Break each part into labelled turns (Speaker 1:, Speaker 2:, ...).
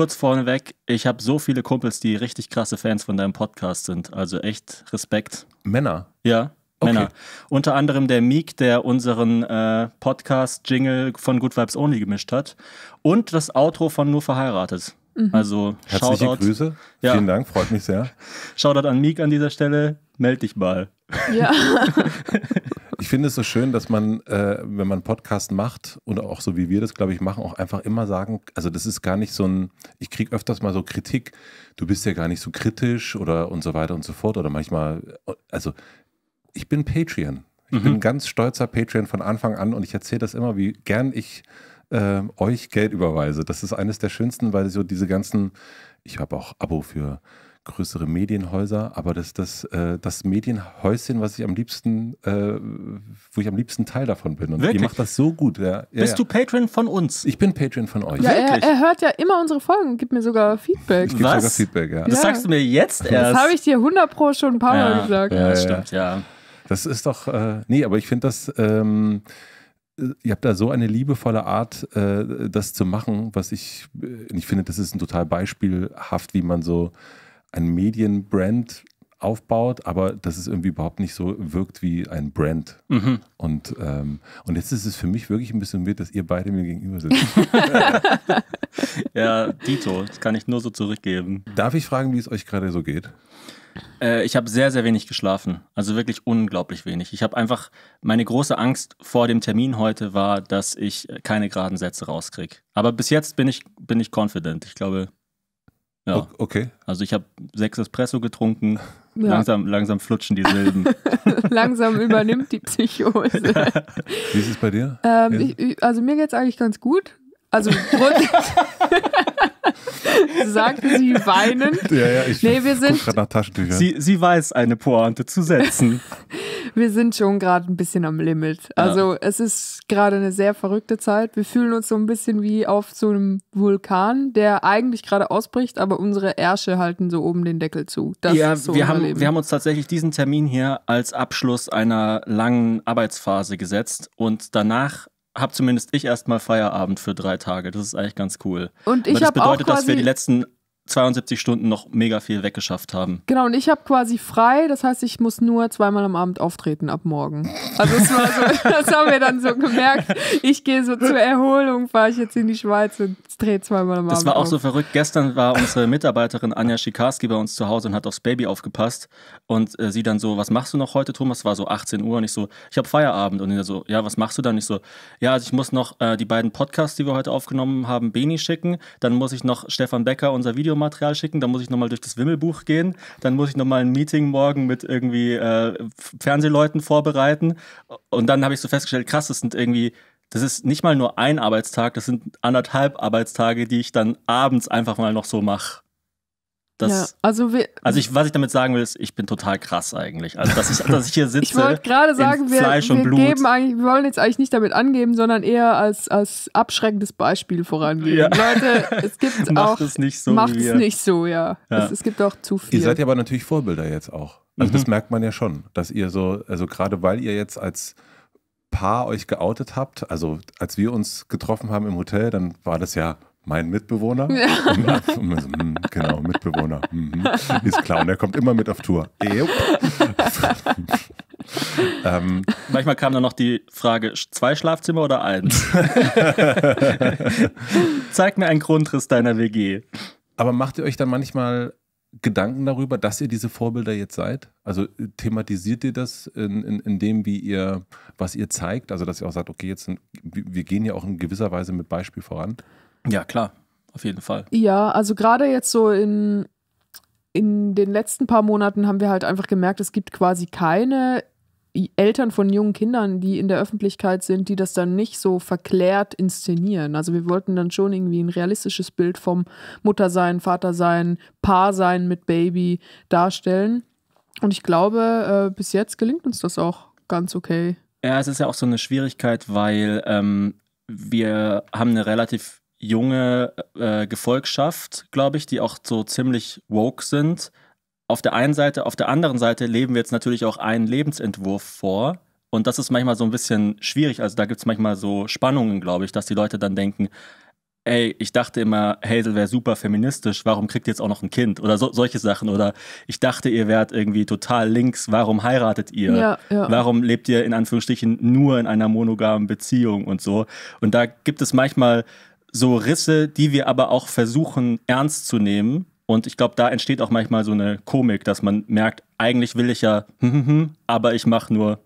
Speaker 1: kurz vorneweg, ich habe so viele Kumpels, die richtig krasse Fans von deinem Podcast sind. Also echt Respekt. Männer? Ja, okay. Männer. Unter anderem der Meek, der unseren äh, Podcast-Jingle von Good Vibes Only gemischt hat. Und das Outro von Nur verheiratet. Mhm. Also
Speaker 2: herzliche Shoutout. Grüße. Ja. Vielen Dank, freut mich sehr. Shoutout an Miek an dieser Stelle. Meld dich mal. Ja. ich finde es so schön, dass man, äh, wenn man Podcast macht und auch so wie wir das, glaube ich, machen, auch einfach immer sagen, also das ist gar nicht so ein, ich kriege öfters mal so Kritik, du bist ja gar nicht so kritisch oder und so weiter und so fort oder manchmal, also ich bin Patreon. Ich mhm. bin ein ganz stolzer Patreon von Anfang an und ich erzähle das immer, wie gern ich äh, euch Geld überweise. Das ist eines der schönsten, weil so diese ganzen, ich habe auch Abo für größere Medienhäuser, aber das, das, äh, das Medienhäuschen, was ich am liebsten, äh, wo ich am liebsten Teil davon bin. Und ihr macht das so gut. Ja. Ja, Bist ja. du Patron von uns? Ich bin Patron von euch. Ja, er, er,
Speaker 3: hört ja immer unsere Folgen, gibt mir sogar Feedback.
Speaker 2: Ich gebe sogar Feedback, ja. Das sagst du mir jetzt erst. Das habe
Speaker 3: ich dir 100 Pro schon ein paar Mal gesagt. Ja,
Speaker 2: das stimmt, ja. Das ist doch, äh, nee, aber ich finde das, ähm, äh, ihr habt da so eine liebevolle Art, äh, das zu machen, was ich, äh, ich finde, das ist ein total beispielhaft, wie man so ein Medienbrand aufbaut, aber dass es irgendwie überhaupt nicht so wirkt wie ein Brand. Mhm. Und, ähm, und jetzt ist es für mich wirklich ein bisschen weird, dass ihr beide mir gegenüber sitzt. ja, Dito, das kann ich nur so zurückgeben. Darf ich fragen, wie es euch gerade so geht? Äh, ich habe sehr, sehr
Speaker 1: wenig geschlafen. Also wirklich unglaublich wenig. Ich habe einfach, meine große Angst vor dem Termin heute war, dass ich keine geraden Sätze rauskriege. Aber bis jetzt bin ich, bin ich confident. Ich glaube, ja. Okay. Also ich habe sechs Espresso getrunken, ja. Langsam, langsam
Speaker 2: flutschen die Silben.
Speaker 3: langsam übernimmt die Psychose.
Speaker 2: Wie ist es bei dir?
Speaker 3: Ähm, ja. ich, also mir geht es eigentlich ganz gut. Also sagt sie weinend. Ja, ja, ich nee, wir sind,
Speaker 1: nach Taschentüchern. Sie, sie weiß eine
Speaker 3: Pointe zu setzen wir sind schon gerade ein bisschen am Limit. Also ja. es ist gerade eine sehr verrückte Zeit. Wir fühlen uns so ein bisschen wie auf so einem Vulkan, der eigentlich gerade ausbricht, aber unsere Ärsche halten so oben den Deckel zu. Das ja,
Speaker 1: so wir, haben, wir haben uns tatsächlich diesen Termin hier als Abschluss einer langen Arbeitsphase gesetzt und danach habe zumindest ich erstmal Feierabend für drei Tage. Das ist eigentlich ganz cool. Und ich habe auch quasi dass wir die letzten 72 Stunden noch mega viel weggeschafft haben.
Speaker 3: Genau, und ich habe quasi frei, das heißt, ich muss nur zweimal am Abend auftreten ab morgen. Also so, das haben wir dann so gemerkt. Ich gehe so zur Erholung, fahre ich jetzt in die Schweiz und drehe zweimal am Abend. Das war auch auf. so verrückt.
Speaker 1: Gestern war unsere Mitarbeiterin Anja Schikarski bei uns zu Hause und hat aufs Baby aufgepasst. Und äh, sie dann so, was machst du noch heute, Thomas? War so 18 Uhr und ich so, ich habe Feierabend. Und er so, ja, was machst du dann? Und ich so, ja, also ich muss noch äh, die beiden Podcasts, die wir heute aufgenommen haben, Beni schicken. Dann muss ich noch Stefan Becker unser Videomaterial schicken. Dann muss ich nochmal durch das Wimmelbuch gehen. Dann muss ich nochmal ein Meeting morgen mit irgendwie äh, Fernsehleuten vorbereiten. Und dann habe ich so festgestellt, krass, das sind irgendwie das ist nicht mal nur ein Arbeitstag, das sind anderthalb Arbeitstage, die ich dann abends einfach mal noch so mache.
Speaker 3: Ja, also, also
Speaker 1: ich, was ich damit sagen will, ist, ich bin total krass eigentlich. Also, dass ich, dass ich hier sitze. ich wollte gerade sagen, wir, Fleisch wir, und Blut. Geben
Speaker 3: eigentlich, wir wollen jetzt eigentlich nicht damit angeben, sondern eher als, als abschreckendes Beispiel vorangehen. Ja. Leute,
Speaker 2: es gibt macht auch. Macht es nicht so. Macht es nicht so, ja. ja. Es, es, gibt auch zu viel. Ihr seid ja aber natürlich Vorbilder jetzt auch. Also, mhm. das merkt man ja schon, dass ihr so, also gerade weil ihr jetzt als Paar euch geoutet habt, also als wir uns getroffen haben im Hotel, dann war das ja mein Mitbewohner. Ja. Und, nach, hm, genau, Mitbewohner. Hm, hm, ist klar. Und er kommt immer mit auf Tour.
Speaker 1: ähm, Manchmal kam dann noch die Frage: zwei Schlafzimmer
Speaker 2: oder eins? Zeig mir einen Grundriss deiner WG. Aber macht ihr euch dann manchmal Gedanken darüber, dass ihr diese Vorbilder jetzt seid? Also äh, thematisiert ihr das in, in, in dem, wie ihr, was ihr zeigt? Also, dass ihr auch sagt, okay, jetzt sind, wir gehen ja auch in gewisser Weise mit Beispiel voran. Ja, klar, auf jeden Fall.
Speaker 3: Ja, also gerade jetzt so in, in den letzten paar Monaten haben wir halt einfach gemerkt, es gibt quasi keine Eltern von jungen Kindern, die in der Öffentlichkeit sind, die das dann nicht so verklärt inszenieren. Also wir wollten dann schon irgendwie ein realistisches Bild vom Muttersein, Vatersein, Paarsein mit Baby darstellen. Und ich glaube, äh, bis jetzt gelingt uns das auch ganz okay.
Speaker 1: Ja, es ist ja auch so eine Schwierigkeit, weil ähm, wir haben eine relativ junge äh, Gefolgschaft, glaube ich, die auch so ziemlich woke sind auf der einen Seite, auf der anderen Seite leben wir jetzt natürlich auch einen Lebensentwurf vor. Und das ist manchmal so ein bisschen schwierig. Also da gibt es manchmal so Spannungen, glaube ich, dass die Leute dann denken, ey, ich dachte immer, Hazel wäre super feministisch, warum kriegt ihr jetzt auch noch ein Kind? Oder so, solche Sachen. Oder ich dachte, ihr wärt irgendwie total links, warum heiratet ihr? Ja, ja. Warum lebt ihr in Anführungsstrichen nur in einer monogamen Beziehung und so? Und da gibt es manchmal so Risse, die wir aber auch versuchen ernst zu nehmen und ich glaube, da entsteht auch manchmal so eine Komik, dass man merkt, eigentlich will ich
Speaker 2: ja, hm, hm, hm, aber ich mache nur.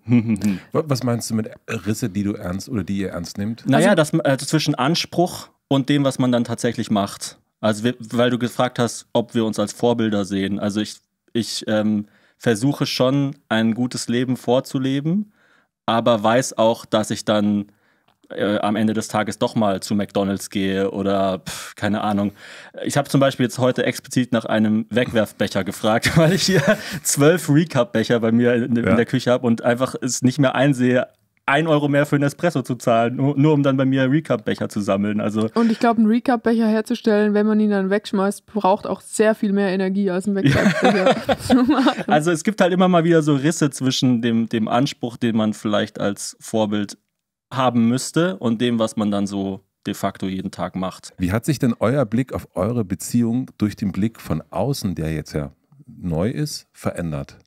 Speaker 2: Was meinst du mit Risse, die du ernst oder die ihr ernst nimmt? Naja, also,
Speaker 1: das also zwischen Anspruch und dem, was man dann tatsächlich macht. Also, weil du gefragt hast, ob wir uns als Vorbilder sehen. Also, ich, ich ähm, versuche schon, ein gutes Leben vorzuleben, aber weiß auch, dass ich dann äh, am Ende des Tages doch mal zu McDonalds gehe oder pff, keine Ahnung. Ich habe zum Beispiel jetzt heute explizit nach einem Wegwerfbecher gefragt, weil ich hier zwölf Recap-Becher bei mir in, in der Küche habe und einfach es nicht mehr einsehe, ein Euro mehr für einen Espresso zu zahlen, nur, nur um dann bei mir Recap-Becher zu sammeln. Also
Speaker 3: und ich glaube, einen Recap-Becher herzustellen, wenn man ihn dann wegschmeißt, braucht auch sehr viel mehr Energie als ein Wegwerfbecher.
Speaker 1: also es gibt halt immer mal wieder so Risse zwischen dem, dem Anspruch, den man vielleicht als Vorbild haben müsste und dem, was man dann so de facto jeden Tag macht.
Speaker 2: Wie hat sich denn euer Blick auf eure Beziehung durch den Blick von außen, der jetzt ja neu ist, verändert?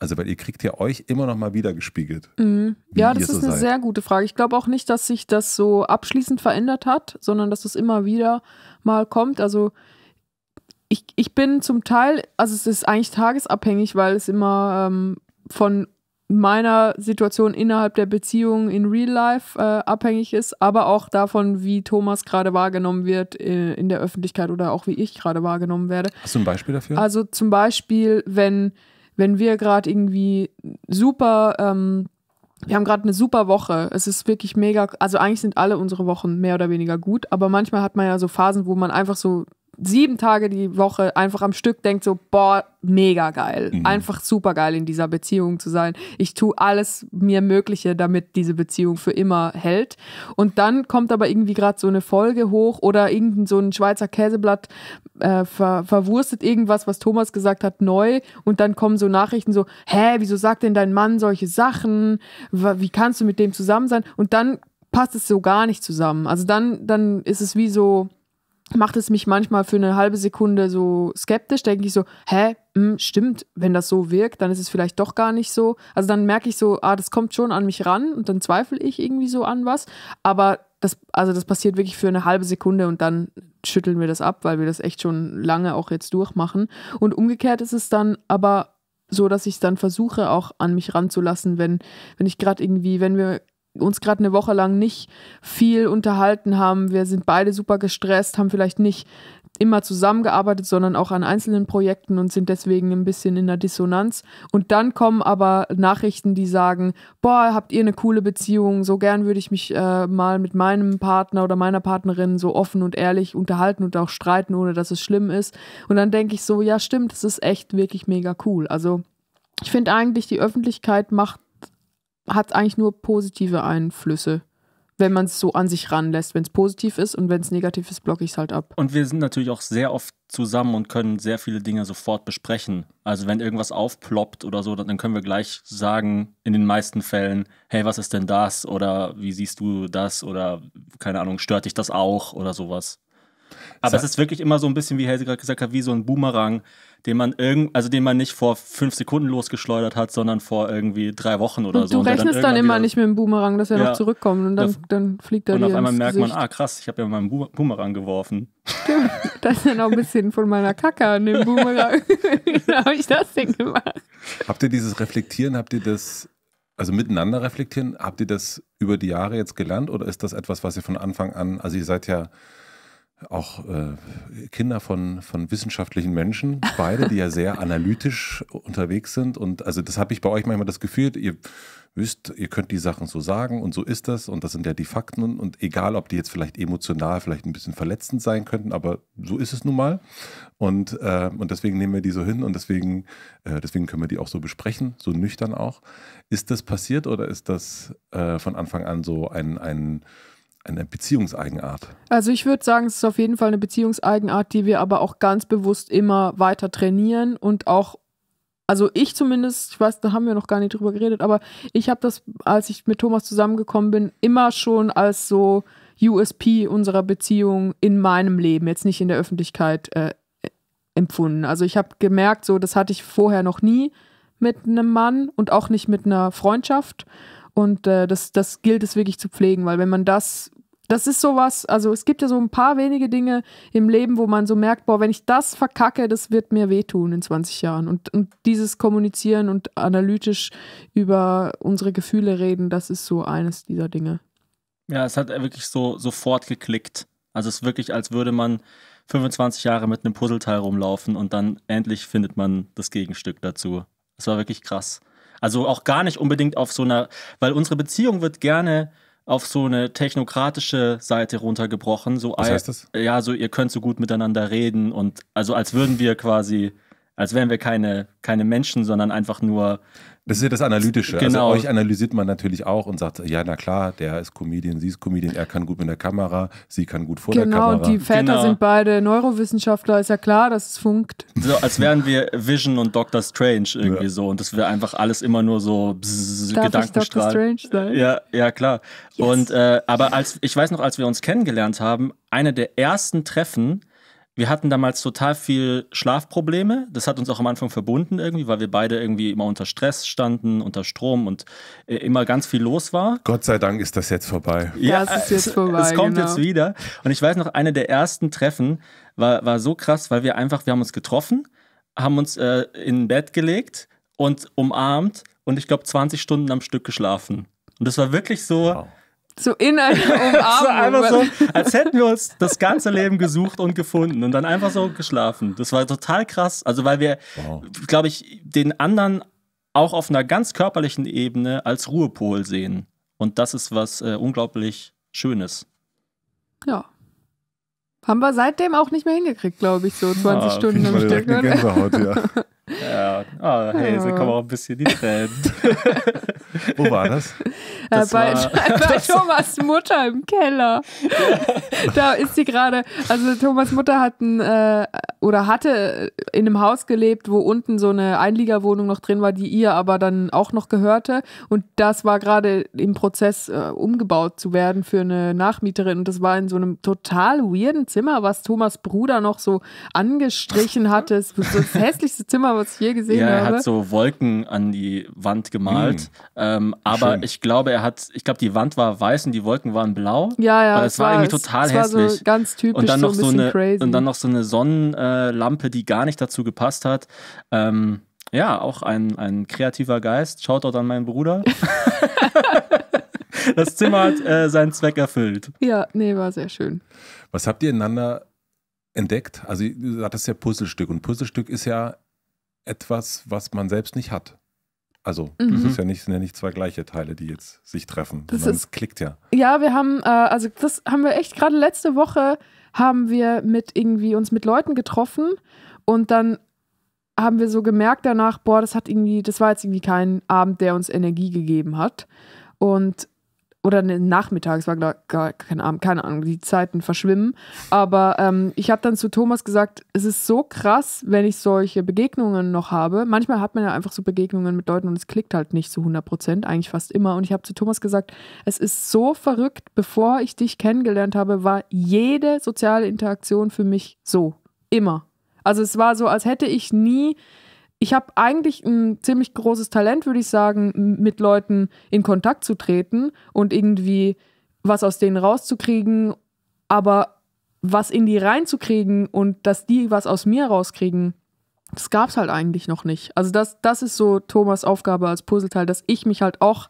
Speaker 2: Also, weil ihr kriegt ja euch immer noch mal wieder gespiegelt.
Speaker 3: Mhm. Ja, das ist so eine seid. sehr gute Frage. Ich glaube auch nicht, dass sich das so abschließend verändert hat, sondern dass es immer wieder mal kommt. Also, ich, ich bin zum Teil, also es ist eigentlich tagesabhängig, weil es immer ähm, von meiner Situation innerhalb der Beziehung in Real Life äh, abhängig ist, aber auch davon, wie Thomas gerade wahrgenommen wird äh, in der Öffentlichkeit oder auch wie ich gerade wahrgenommen werde.
Speaker 2: Hast du ein Beispiel dafür? Also
Speaker 3: zum Beispiel, wenn, wenn wir gerade irgendwie super, ähm, wir haben gerade eine super Woche, es ist wirklich mega, also eigentlich sind alle unsere Wochen mehr oder weniger gut, aber manchmal hat man ja so Phasen, wo man einfach so sieben Tage die Woche einfach am Stück denkt so, boah, mega geil. Mhm. Einfach super geil in dieser Beziehung zu sein. Ich tue alles mir Mögliche, damit diese Beziehung für immer hält. Und dann kommt aber irgendwie gerade so eine Folge hoch oder irgendein so ein Schweizer Käseblatt äh, ver verwurstet irgendwas, was Thomas gesagt hat, neu. Und dann kommen so Nachrichten so, hä, wieso sagt denn dein Mann solche Sachen? Wie kannst du mit dem zusammen sein? Und dann passt es so gar nicht zusammen. Also dann, dann ist es wie so, macht es mich manchmal für eine halbe Sekunde so skeptisch, denke ich so, hä, mh, hm, stimmt, wenn das so wirkt, dann ist es vielleicht doch gar nicht so. Also dann merke ich so, ah, das kommt schon an mich ran und dann zweifle ich irgendwie so an was. Aber das, also das passiert wirklich für eine halbe Sekunde und dann schütteln wir das ab, weil wir das echt schon lange auch jetzt durchmachen. Und umgekehrt ist es dann aber so, dass ich es dann versuche, auch an mich ranzulassen, wenn, wenn ich gerade irgendwie, wenn wir uns gerade eine Woche lang nicht viel unterhalten haben. Wir sind beide super gestresst, haben vielleicht nicht immer zusammengearbeitet, sondern auch an einzelnen Projekten und sind deswegen ein bisschen in der Dissonanz. Und dann kommen aber Nachrichten, die sagen, boah, habt ihr eine coole Beziehung, so gern würde ich mich äh, mal mit meinem Partner oder meiner Partnerin so offen und ehrlich unterhalten und auch streiten, ohne dass es schlimm ist. Und dann denke ich so, ja stimmt, das ist echt wirklich mega cool. Also ich finde eigentlich, die Öffentlichkeit macht hat eigentlich nur positive Einflüsse wenn man es so an sich ranlässt. Wenn es positiv ist und wenn es negativ ist, blocke ich es halt ab. Und wir sind natürlich auch sehr
Speaker 1: oft zusammen und können sehr viele Dinge sofort besprechen. Also wenn irgendwas aufploppt oder so, dann können wir gleich sagen, in den meisten Fällen, hey, was ist denn das? Oder wie siehst du das? Oder keine Ahnung, stört dich das auch? Oder sowas.
Speaker 3: Aber es ist wirklich immer so
Speaker 1: ein bisschen, wie Helse gerade gesagt hat, wie so ein Boomerang den man irgend, also den man nicht vor fünf Sekunden losgeschleudert hat, sondern vor irgendwie drei Wochen oder und so. Du und rechnest dann, dann immer
Speaker 3: nicht mit dem Boomerang, dass er ja, noch zurückkommt und dann, da, dann fliegt er Und auf einmal merkt Gesicht. man,
Speaker 1: ah krass, ich habe ja meinen Boomerang geworfen.
Speaker 3: Das ist ja noch ein bisschen von meiner Kacke an dem Boomerang. Wie habe ich das denn gemacht?
Speaker 2: Habt ihr dieses Reflektieren, habt ihr das also miteinander reflektieren, habt ihr das über die Jahre jetzt gelernt oder ist das etwas, was ihr von Anfang an, also ihr seid ja auch äh, Kinder von, von wissenschaftlichen Menschen, beide, die ja sehr analytisch unterwegs sind. Und also das habe ich bei euch manchmal das Gefühl, ihr wisst, ihr könnt die Sachen so sagen und so ist das und das sind ja die Fakten und, und egal, ob die jetzt vielleicht emotional vielleicht ein bisschen verletzend sein könnten, aber so ist es nun mal und, äh, und deswegen nehmen wir die so hin und deswegen, äh, deswegen können wir die auch so besprechen, so nüchtern auch. Ist das passiert oder ist das äh, von Anfang an so ein, ein eine Beziehungseigenart?
Speaker 3: Also ich würde sagen, es ist auf jeden Fall eine Beziehungseigenart, die wir aber auch ganz bewusst immer weiter trainieren und auch also ich zumindest, ich weiß, da haben wir noch gar nicht drüber geredet, aber ich habe das, als ich mit Thomas zusammengekommen bin, immer schon als so USP unserer Beziehung in meinem Leben, jetzt nicht in der Öffentlichkeit, äh, empfunden. Also ich habe gemerkt, so das hatte ich vorher noch nie mit einem Mann und auch nicht mit einer Freundschaft. Und äh, das, das gilt es wirklich zu pflegen, weil wenn man das das ist sowas, also es gibt ja so ein paar wenige Dinge im Leben, wo man so merkt, boah, wenn ich das verkacke, das wird mir wehtun in 20 Jahren. Und, und dieses Kommunizieren und analytisch über unsere Gefühle reden, das ist so eines dieser Dinge.
Speaker 4: Ja,
Speaker 1: es hat wirklich so sofort geklickt. Also es ist wirklich, als würde man 25 Jahre mit einem Puzzleteil rumlaufen und dann endlich findet man das Gegenstück dazu. Es war wirklich krass. Also auch gar nicht unbedingt auf so einer, weil unsere Beziehung wird gerne auf so eine technokratische Seite runtergebrochen. So Was heißt das? Ja, so ihr könnt so gut miteinander reden und also als würden wir quasi, als wären wir keine, keine Menschen, sondern einfach nur
Speaker 2: das ist ja das Analytische. Also genau. Also euch analysiert man natürlich auch und sagt, ja, na klar, der ist Comedian, sie ist Comedian, er kann gut mit der Kamera, sie kann gut vor genau, der Kamera. Genau, die Väter genau. sind
Speaker 3: beide Neurowissenschaftler, ist ja klar, dass es funkt.
Speaker 1: So, als wären wir Vision und Doctor Strange irgendwie ja. so und das wäre einfach alles immer nur so bzz, Gedankenstrahl. Ich Strange sein? Ja, ja, klar. Yes. Und äh, aber als ich weiß noch, als wir uns kennengelernt haben, eine der ersten Treffen, wir hatten damals total viel Schlafprobleme. Das hat uns auch am Anfang verbunden irgendwie, weil wir beide irgendwie immer unter Stress standen, unter Strom und äh, immer ganz viel los war.
Speaker 2: Gott sei Dank ist das jetzt vorbei.
Speaker 1: Ja, das ist jetzt vorbei. Es, es kommt genau. jetzt wieder. Und ich weiß noch, eine der ersten Treffen war, war so krass, weil wir einfach, wir haben uns getroffen, haben uns äh, in ein Bett gelegt und umarmt und ich glaube 20 Stunden am Stück geschlafen. Und das war wirklich so. Wow
Speaker 3: so in einer Umarmung. so einfach
Speaker 1: so, als hätten wir uns das ganze Leben gesucht und gefunden und dann einfach so geschlafen. Das war total krass. Also weil wir, wow. glaube ich, den anderen auch auf einer ganz körperlichen Ebene als Ruhepol sehen. Und das ist was äh, unglaublich Schönes.
Speaker 3: Ja. Haben wir seitdem auch nicht mehr hingekriegt, glaube ich, so ah, 20 ja, Stunden am Stück. Gänsehaut, ja. Ja, oh, hey, da kommen auch
Speaker 1: ein bisschen die Tränen. Wo war das? Äh,
Speaker 3: das bei, war, bei das Thomas Mutter im Keller. da ist sie gerade. Also Thomas Mutter hat ein, äh, oder hatte in einem Haus gelebt, wo unten so eine Einliegerwohnung noch drin war, die ihr aber dann auch noch gehörte. Und das war gerade im Prozess äh, umgebaut zu werden für eine Nachmieterin. Und das war in so einem total weirden Zimmer, was Thomas Bruder noch so angestrichen hatte. Das, das hässlichste Zimmer was ich je gesehen ja, habe. Ja, er hat
Speaker 1: so Wolken an die Wand gemalt. Mhm. Ähm, aber Schön. ich glaube, er hat, ich glaube, die Wand war weiß und die Wolken waren blau. Ja, ja. Aber es war, irgendwie total es, hässlich. War so ganz typisch und dann noch so, ein so eine, crazy. Und dann noch so eine Sonnenlampe, die gar nicht dazu gepasst hat. Ähm, ja, auch ein, ein kreativer
Speaker 2: Geist. Shoutout an meinen Bruder. das Zimmer hat äh, seinen Zweck erfüllt.
Speaker 3: Ja, nee, war sehr
Speaker 2: schön. Was habt ihr ineinander entdeckt? Also, du hattest ja Puzzlestück und Puzzlestück ist ja etwas, was man selbst nicht hat. Also, mhm. das ist ja nicht, sind ja nicht zwei gleiche Teile, die jetzt sich treffen. Das ist, klickt ja.
Speaker 3: Ja, wir haben, äh, also das haben wir echt gerade letzte Woche haben wir mit irgendwie uns mit Leuten getroffen und dann haben wir so gemerkt danach, boah, das hat irgendwie, das war jetzt irgendwie kein Abend, der uns Energie gegeben hat. Und oder ne, nachmittags war gar kein Abend, keine Ahnung, die Zeiten verschwimmen. Aber ähm, ich habe dann zu Thomas gesagt, es ist so krass, wenn ich solche Begegnungen noch habe. Manchmal hat man ja einfach so Begegnungen mit Leuten und es klickt halt nicht zu 100 Prozent, eigentlich fast immer. Und ich habe zu Thomas gesagt, es ist so verrückt, bevor ich dich kennengelernt habe, war jede soziale Interaktion für mich so. Immer. Also es war so, als hätte ich nie ich habe eigentlich ein ziemlich großes Talent, würde ich sagen, mit Leuten in Kontakt zu treten und irgendwie was aus denen rauszukriegen, aber was in die reinzukriegen und dass die was aus mir rauskriegen, das gab es halt eigentlich noch nicht. Also das, das ist so Thomas Aufgabe als Puzzleteil, dass ich mich halt auch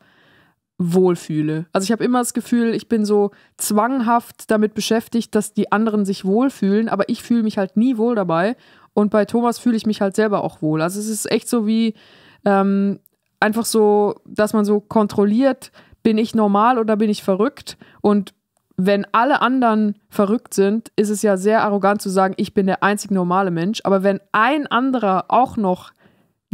Speaker 3: wohlfühle. Also ich habe immer das Gefühl, ich bin so zwanghaft damit beschäftigt, dass die anderen sich wohlfühlen, aber ich fühle mich halt nie wohl dabei und bei Thomas fühle ich mich halt selber auch wohl. Also es ist echt so wie ähm, einfach so, dass man so kontrolliert, bin ich normal oder bin ich verrückt? Und wenn alle anderen verrückt sind, ist es ja sehr arrogant zu sagen, ich bin der einzig normale Mensch. Aber wenn ein anderer auch noch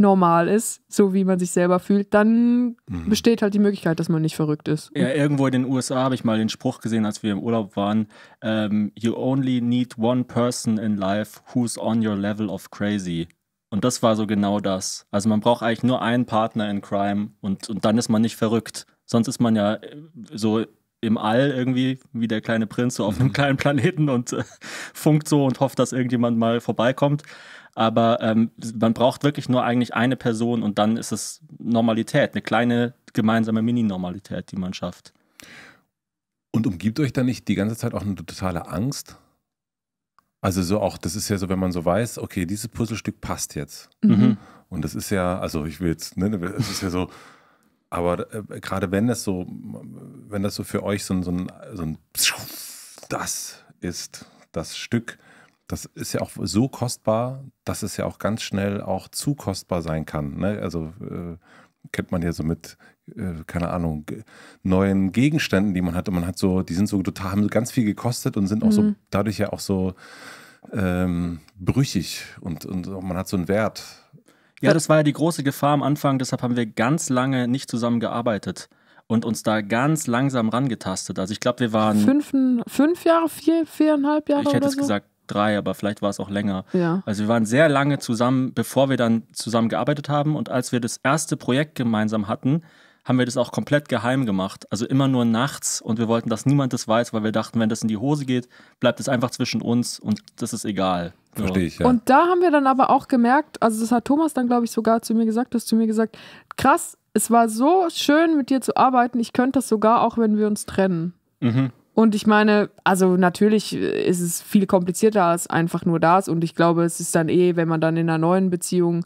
Speaker 3: normal ist, so wie man sich selber fühlt, dann mhm. besteht halt die Möglichkeit, dass man nicht verrückt ist. Ja,
Speaker 1: irgendwo in den USA habe ich mal den Spruch gesehen, als wir im Urlaub waren: um, ähm, You only need one person in life who's on your level of crazy. Und das war so genau das. Also man braucht eigentlich nur einen Partner in Crime und, und dann ist man nicht verrückt. Sonst ist man ja äh, so im All irgendwie, wie der kleine Prinz, so auf einem mhm. kleinen Planeten und äh, funkt so und hofft, dass irgendjemand mal vorbeikommt. Aber ähm, man braucht wirklich nur eigentlich eine Person und dann ist es
Speaker 2: Normalität, eine kleine gemeinsame Mini-Normalität, die man schafft. Und umgibt euch dann nicht die ganze Zeit auch eine totale Angst? Also so auch, das ist ja so, wenn man so weiß, okay, dieses Puzzlestück passt jetzt. Mhm. mhm. Und das ist ja, also ich will jetzt, ne, es ist ja so, aber äh, gerade wenn das so, wenn das so für euch so, ein, so ein, so ein das ist das Stück, das ist ja auch so kostbar, dass es ja auch ganz schnell auch zu kostbar sein kann. Ne? Also äh, kennt man ja so mit, äh, keine Ahnung, neuen Gegenständen, die man hat. Und man hat so, die sind so total, haben so ganz viel gekostet und sind auch mhm. so dadurch ja auch so ähm, brüchig und, und man hat so einen Wert. Ja, das war ja die große Gefahr am Anfang, deshalb haben wir
Speaker 1: ganz lange nicht zusammengearbeitet und uns da ganz langsam rangetastet. Also ich glaube, wir waren.
Speaker 3: Fünf, fünf Jahre, vier, viereinhalb Jahre? Ich hätte es so? gesagt
Speaker 1: drei, aber vielleicht war es auch länger. Ja. Also wir waren sehr lange zusammen, bevor wir dann zusammen gearbeitet haben. Und als wir das erste Projekt gemeinsam hatten, haben wir das auch komplett geheim gemacht. Also immer nur nachts und wir wollten, dass niemand das weiß, weil wir dachten, wenn das in die Hose geht, bleibt es einfach zwischen uns und das ist egal. Verstehe ich, ja.
Speaker 3: Und da haben wir dann aber auch gemerkt, also das hat Thomas dann, glaube ich, sogar zu mir gesagt, dass zu mir gesagt, krass, es war so schön, mit dir zu arbeiten, ich könnte das sogar auch, wenn wir uns trennen. Mhm. Und ich meine, also natürlich ist es viel komplizierter als einfach nur das. Und ich glaube, es ist dann eh, wenn man dann in einer neuen Beziehung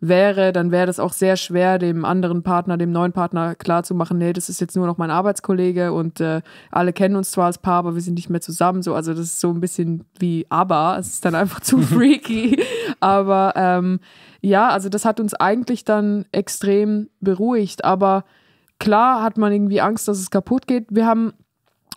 Speaker 3: wäre, dann wäre das auch sehr schwer, dem anderen Partner, dem neuen Partner klarzumachen, nee, das ist jetzt nur noch mein Arbeitskollege und äh, alle kennen uns zwar als Paar, aber wir sind nicht mehr zusammen. So, also das ist so ein bisschen wie aber, es ist dann einfach zu freaky. aber ähm, ja, also das hat uns eigentlich dann extrem beruhigt, aber klar hat man irgendwie Angst, dass es kaputt geht. Wir haben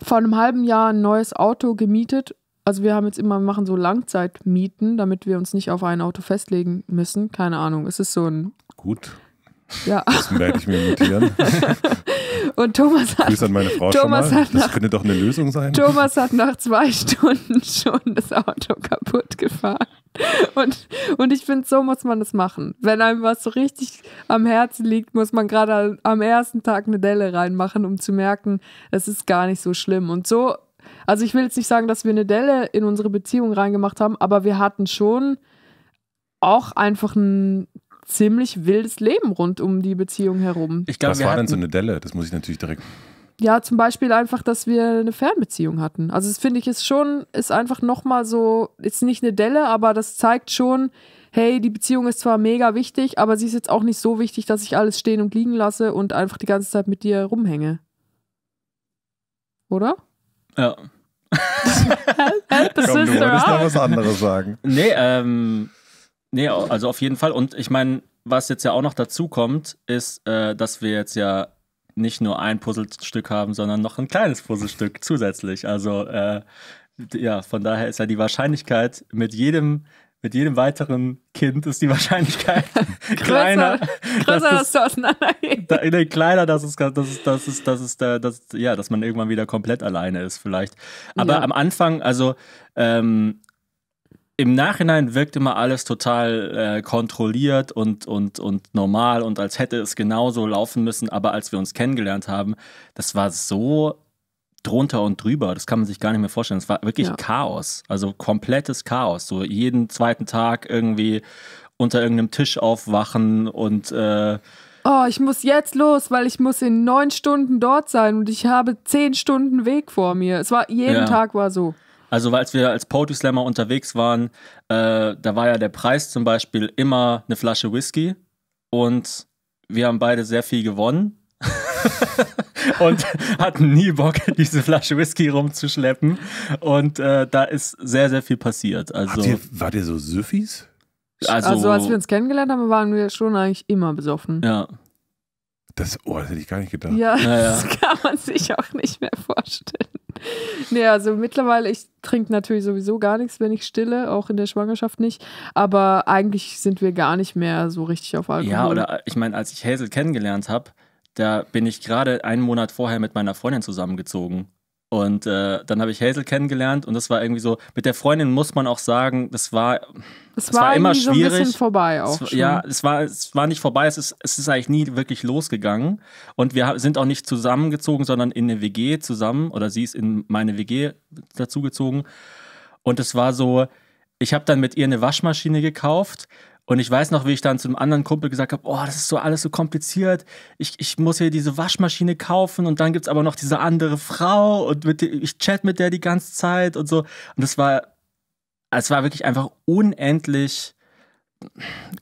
Speaker 3: vor einem halben Jahr ein neues Auto gemietet also wir haben jetzt immer, wir machen so Langzeitmieten, damit wir uns nicht auf ein Auto festlegen müssen. Keine Ahnung, es ist so ein... Gut. Ja. Das
Speaker 2: werde ich mir notieren.
Speaker 3: Und Thomas hat, Grüß an meine Frau Thomas schon mal. das nach, könnte doch eine Lösung sein. Thomas hat nach zwei Stunden schon das Auto kaputt gefahren. Und, und ich finde, so muss man das machen. Wenn einem was so richtig am Herzen liegt, muss man gerade am ersten Tag eine Delle reinmachen, um zu merken, es ist gar nicht so schlimm. Und so also ich will jetzt nicht sagen, dass wir eine Delle in unsere Beziehung reingemacht haben, aber wir hatten schon auch einfach ein ziemlich wildes Leben rund um die Beziehung herum. Ich glaub, Was war denn so eine
Speaker 2: Delle? Das muss ich natürlich direkt.
Speaker 3: Ja, zum Beispiel einfach, dass wir eine Fernbeziehung hatten. Also das finde ich ist schon, ist einfach nochmal so, ist nicht eine Delle, aber das zeigt schon, hey, die Beziehung ist zwar mega wichtig, aber sie ist jetzt auch nicht so wichtig, dass ich alles stehen und liegen lasse und einfach die ganze Zeit mit dir rumhänge. Oder? Ja. Help the
Speaker 1: Komm, du wolltest noch was anderes sagen. Nee, ähm, nee, also auf jeden Fall. Und ich meine, was jetzt ja auch noch dazu kommt, ist, äh, dass wir jetzt ja nicht nur ein Puzzlestück haben, sondern noch ein kleines Puzzlestück zusätzlich. Also äh, ja, von daher ist ja die Wahrscheinlichkeit mit jedem mit jedem weiteren Kind ist die Wahrscheinlichkeit
Speaker 3: kleiner, größer, dass, größer, das, dass
Speaker 1: Da, nee, kleiner, dass es, dass es, dass es, dass es, dass, ja, dass man irgendwann wieder komplett alleine ist, vielleicht. Aber ja. am Anfang, also ähm, im Nachhinein wirkt immer alles total äh, kontrolliert und, und, und normal und als hätte es genauso laufen müssen. Aber als wir uns kennengelernt haben, das war so drunter und drüber. Das kann man sich gar nicht mehr vorstellen. Es war wirklich ja. Chaos, also komplettes Chaos. So jeden zweiten Tag irgendwie unter irgendeinem Tisch aufwachen und äh,
Speaker 3: Oh, ich muss jetzt los, weil ich muss in neun Stunden dort sein und ich habe zehn Stunden Weg vor mir. Es war jeden ja. Tag war so.
Speaker 1: Also als wir als Poetry Slammer unterwegs waren, äh, da war ja der Preis zum Beispiel immer eine Flasche Whisky und wir haben beide sehr viel gewonnen und hatten nie Bock, diese Flasche Whisky rumzuschleppen. Und äh, da ist sehr, sehr viel passiert. Also, ihr, wart ihr so
Speaker 3: Süffis?
Speaker 2: Also, also, als wir uns
Speaker 3: kennengelernt haben, waren wir schon eigentlich immer besoffen. Ja.
Speaker 2: Das, oh, das hätte ich gar nicht gedacht. Ja, ja, ja. das kann man sich auch nicht mehr
Speaker 3: vorstellen. Nee, also mittlerweile, ich trinke natürlich sowieso gar nichts, wenn ich stille, auch in der Schwangerschaft nicht. Aber eigentlich sind wir gar nicht mehr so richtig auf Alkohol. Ja, oder
Speaker 1: äh, ich meine, als ich Hazel kennengelernt habe, da bin ich gerade einen Monat vorher mit meiner Freundin zusammengezogen. Und äh, dann habe ich Hazel kennengelernt und das war irgendwie so, mit der Freundin muss man auch sagen, das war, es das war, war immer schwierig. So ein bisschen vorbei auch. Es, ja, es war, es war nicht vorbei, es ist, es ist eigentlich nie wirklich losgegangen. Und wir sind auch nicht zusammengezogen, sondern in eine WG zusammen oder sie ist in meine WG dazugezogen. Und es war so, ich habe dann mit ihr eine Waschmaschine gekauft und ich weiß noch, wie ich dann zu einem anderen Kumpel gesagt habe, oh, das ist so alles so kompliziert. Ich, ich muss hier diese Waschmaschine kaufen und dann gibt es aber noch diese andere Frau und mit, ich chat mit der die ganze Zeit und so. Und das war, es war wirklich einfach unendlich.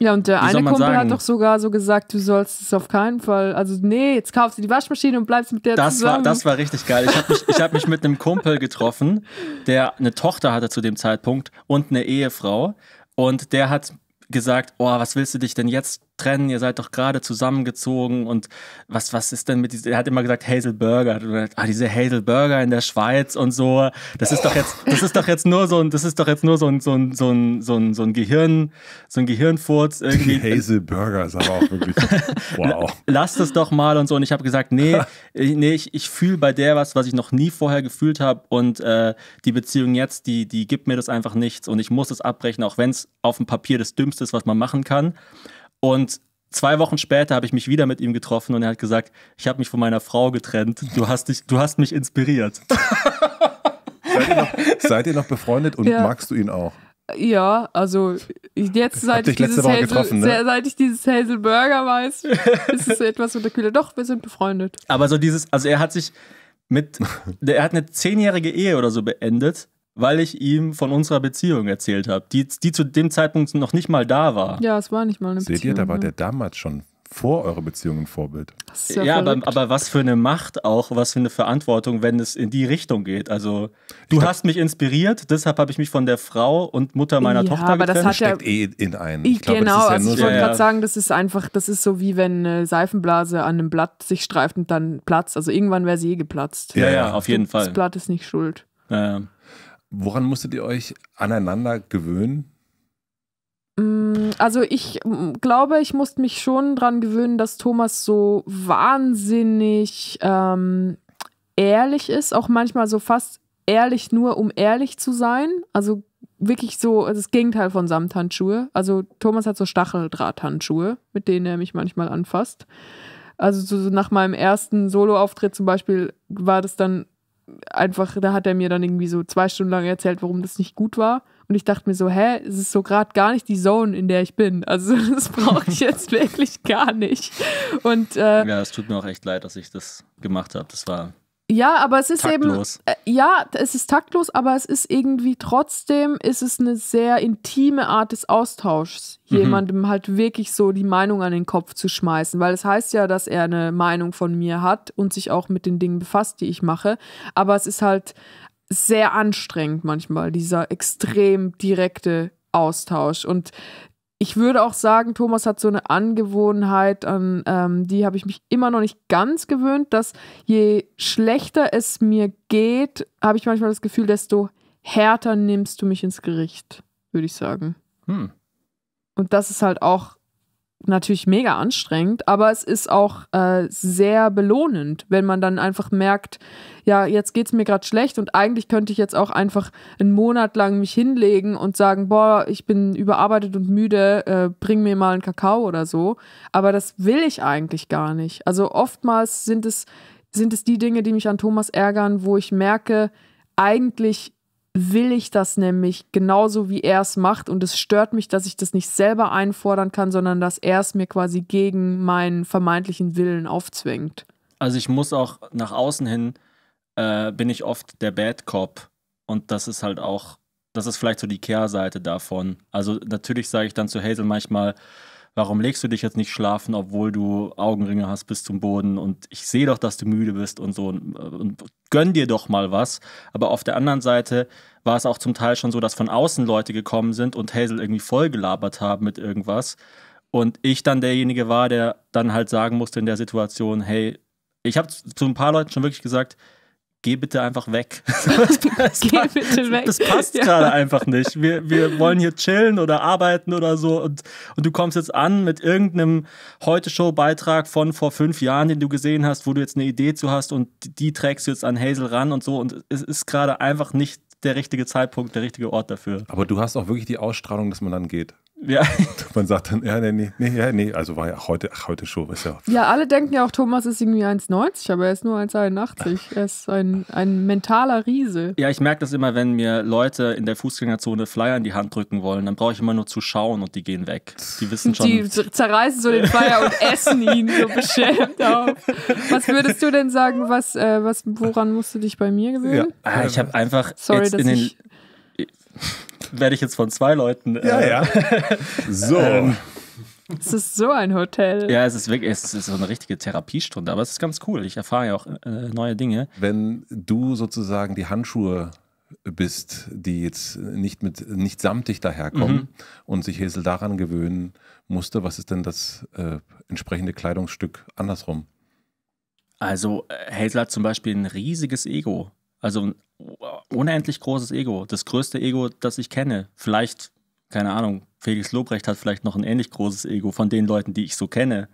Speaker 3: Ja, und der eine Kumpel sagen? hat doch sogar so gesagt, du sollst es auf keinen Fall. Also, nee, jetzt kaufst du die Waschmaschine und bleibst mit der das zusammen. War, das
Speaker 1: war richtig geil. Ich habe mich, hab mich mit einem Kumpel getroffen, der eine Tochter hatte zu dem Zeitpunkt und eine Ehefrau. Und der hat gesagt, oh, was willst du dich denn jetzt trennen, ihr seid doch gerade zusammengezogen und was, was ist denn mit dieser, er hat immer gesagt Hazel Burger, gesagt, ah, diese Hazel Burger in der Schweiz und so, das ist doch jetzt, das ist doch jetzt nur so ein, das ist doch jetzt nur so ein, so ein, so ein, so ein, so ein Gehirn, so ein Gehirnfurz irgendwie. Die Hazel Burger ist aber auch wirklich, wow. Lasst es doch mal und so und ich habe gesagt, nee, nee, ich, ich fühle bei der was, was ich noch nie vorher gefühlt habe und äh, die Beziehung jetzt, die, die gibt mir das einfach nichts und ich muss es abbrechen, auch wenn es auf dem Papier das Dümmste ist, was man machen kann. Und zwei Wochen später habe ich mich wieder mit ihm getroffen und er hat gesagt, ich habe mich von meiner Frau getrennt. Du hast, dich, du hast mich inspiriert.
Speaker 2: seid, ihr noch, seid, ihr noch, befreundet und ja. magst du ihn auch?
Speaker 3: Ja, also jetzt ne? seit ich, dieses Hazel, ne? seit ich dieses Hazel Burger weiß, ist es etwas unter Kühle. Doch, wir sind befreundet.
Speaker 1: Aber so dieses, also er hat sich mit, er hat eine zehnjährige Ehe oder so beendet weil ich ihm von unserer Beziehung erzählt habe, die, die zu dem Zeitpunkt noch nicht mal da war. Ja,
Speaker 3: es war nicht mal eine Seht Beziehung. Seht ihr, da war ja. der
Speaker 2: damals schon vor eurer Beziehung ein Vorbild.
Speaker 1: Ja, ja aber, aber, was für eine Macht auch, was für eine Verantwortung, wenn es in die Richtung geht. Also, du glaub, hast mich inspiriert, deshalb habe ich mich von der Frau und Mutter meiner ja, Tochter aber das hat ja,
Speaker 2: eh in einen. Ich, ich glaube, genau, ja also ich wollte gerade sagen,
Speaker 3: das ist einfach, das ist so wie wenn eine Seifenblase an einem Blatt sich streift und dann platzt. Also irgendwann wäre sie eh geplatzt. Ja, ja, auf jeden Fall. Das Blatt ist nicht
Speaker 2: schuld. Ja, ja. Woran musstet ihr euch aneinander gewöhnen?
Speaker 3: Mm, also ich mm, glaube, ich musste mich schon daran gewöhnen, dass Thomas so wahnsinnig ähm, ehrlich ist, auch manchmal so fast ehrlich nur, um ehrlich zu sein. Also wirklich so also das Gegenteil von Samthandschuhe. Also Thomas hat so Stacheldrahthandschuhe, mit denen er mich manchmal anfasst. Also so nach meinem ersten Soloauftritt zum Beispiel war das dann einfach, da hat er mir dann irgendwie so zwei Stunden lang erzählt, warum das nicht gut war. Und ich dachte mir so, hä, es ist so gerade gar nicht die Zone, in der ich bin. Also das brauche ich jetzt wirklich gar nicht. Und
Speaker 1: äh, ja, es tut mir auch echt leid, dass ich das gemacht habe. Das war
Speaker 3: ja, aber es ist taktlos. eben, äh, ja, es ist taktlos, aber es ist irgendwie trotzdem, ist es eine sehr intime Art des Austauschs, mhm. jemandem halt wirklich so die Meinung an den Kopf zu schmeißen, weil es heißt ja, dass er eine Meinung von mir hat und sich auch mit den Dingen befasst, die ich mache, aber es ist halt sehr anstrengend manchmal, dieser extrem direkte Austausch und ich würde auch sagen, Thomas hat so eine Angewohnheit, an ähm, die habe ich mich immer noch nicht ganz gewöhnt, dass je schlechter es mir geht, habe ich manchmal das Gefühl, desto härter nimmst du mich ins Gericht, würde ich sagen. Hm. Und das ist halt auch natürlich mega anstrengend, aber es ist auch äh, sehr belohnend, wenn man dann einfach merkt, ja, jetzt geht es mir gerade schlecht und eigentlich könnte ich jetzt auch einfach einen Monat lang mich hinlegen und sagen, boah, ich bin überarbeitet und müde, äh, bring mir mal einen Kakao oder so. Aber das will ich eigentlich gar nicht. Also oftmals sind es, sind es die Dinge, die mich an Thomas ärgern, wo ich merke, eigentlich will ich das nämlich genauso, wie er es macht. Und es stört mich, dass ich das nicht selber einfordern kann, sondern dass er es mir quasi gegen meinen vermeintlichen Willen aufzwingt.
Speaker 1: Also ich muss auch nach außen hin, äh, bin ich oft der Bad Cop. Und das ist halt auch, das ist vielleicht so die Kehrseite davon. Also natürlich sage ich dann zu Hazel manchmal, warum legst du dich jetzt nicht schlafen, obwohl du Augenringe hast bis zum Boden und ich sehe doch, dass du müde bist und so und, äh, und gönn dir doch mal was. Aber auf der anderen Seite war es auch zum Teil schon so, dass von außen Leute gekommen sind und Hazel irgendwie vollgelabert haben mit irgendwas. Und ich dann derjenige war, der dann halt sagen musste in der Situation, hey, ich habe zu ein paar Leuten schon wirklich gesagt, geh bitte einfach weg.
Speaker 4: Das, geh passt, bitte weg. Das passt ja. gerade
Speaker 1: einfach nicht. Wir, wir wollen hier chillen oder arbeiten oder so. Und, und du kommst jetzt an mit irgendeinem Heute-Show-Beitrag von vor fünf Jahren, den du gesehen hast, wo du jetzt eine Idee zu hast und die trägst du jetzt an Hazel ran und so. Und es ist
Speaker 2: gerade einfach nicht der richtige Zeitpunkt, der richtige Ort dafür. Aber du hast auch wirklich die Ausstrahlung, dass man dann geht. Ja. Man sagt dann, ja, nee, nee, nee, nee. also war ja heute, ach, heute schon, ist ja.
Speaker 3: Ja, alle denken ja auch, Thomas ist irgendwie 1,90, aber er ist nur 1,81. Er ist ein, ein mentaler Riese.
Speaker 1: Ja, ich merke das immer, wenn mir Leute in der Fußgängerzone Flyer in die Hand drücken wollen, dann brauche ich immer nur zu schauen und die gehen weg. Die wissen schon. Die
Speaker 3: zerreißen so den Flyer und essen ihn so beschämt auf. Was würdest du denn sagen, was, äh, was woran musst du dich bei mir gewöhnen? Ja. Ah, ich
Speaker 1: habe einfach Sorry, jetzt in den werde ich jetzt von zwei Leuten. ja, äh, ja. so. Ähm,
Speaker 3: es ist so ein Hotel. Ja,
Speaker 1: es ist wirklich, es ist so eine richtige Therapiestunde, aber es ist ganz cool. Ich erfahre ja auch äh, neue Dinge.
Speaker 2: Wenn du sozusagen die Handschuhe bist, die jetzt nicht mit nicht samtig daherkommen mhm. und sich Hesel daran gewöhnen musste, was ist denn das äh, entsprechende Kleidungsstück andersrum?
Speaker 1: Also äh, Hazel hat zum Beispiel ein riesiges Ego. Also ein unendlich großes Ego. Das größte Ego, das ich kenne. Vielleicht, keine Ahnung, Felix Lobrecht hat vielleicht noch ein ähnlich großes Ego von den Leuten, die ich so kenne.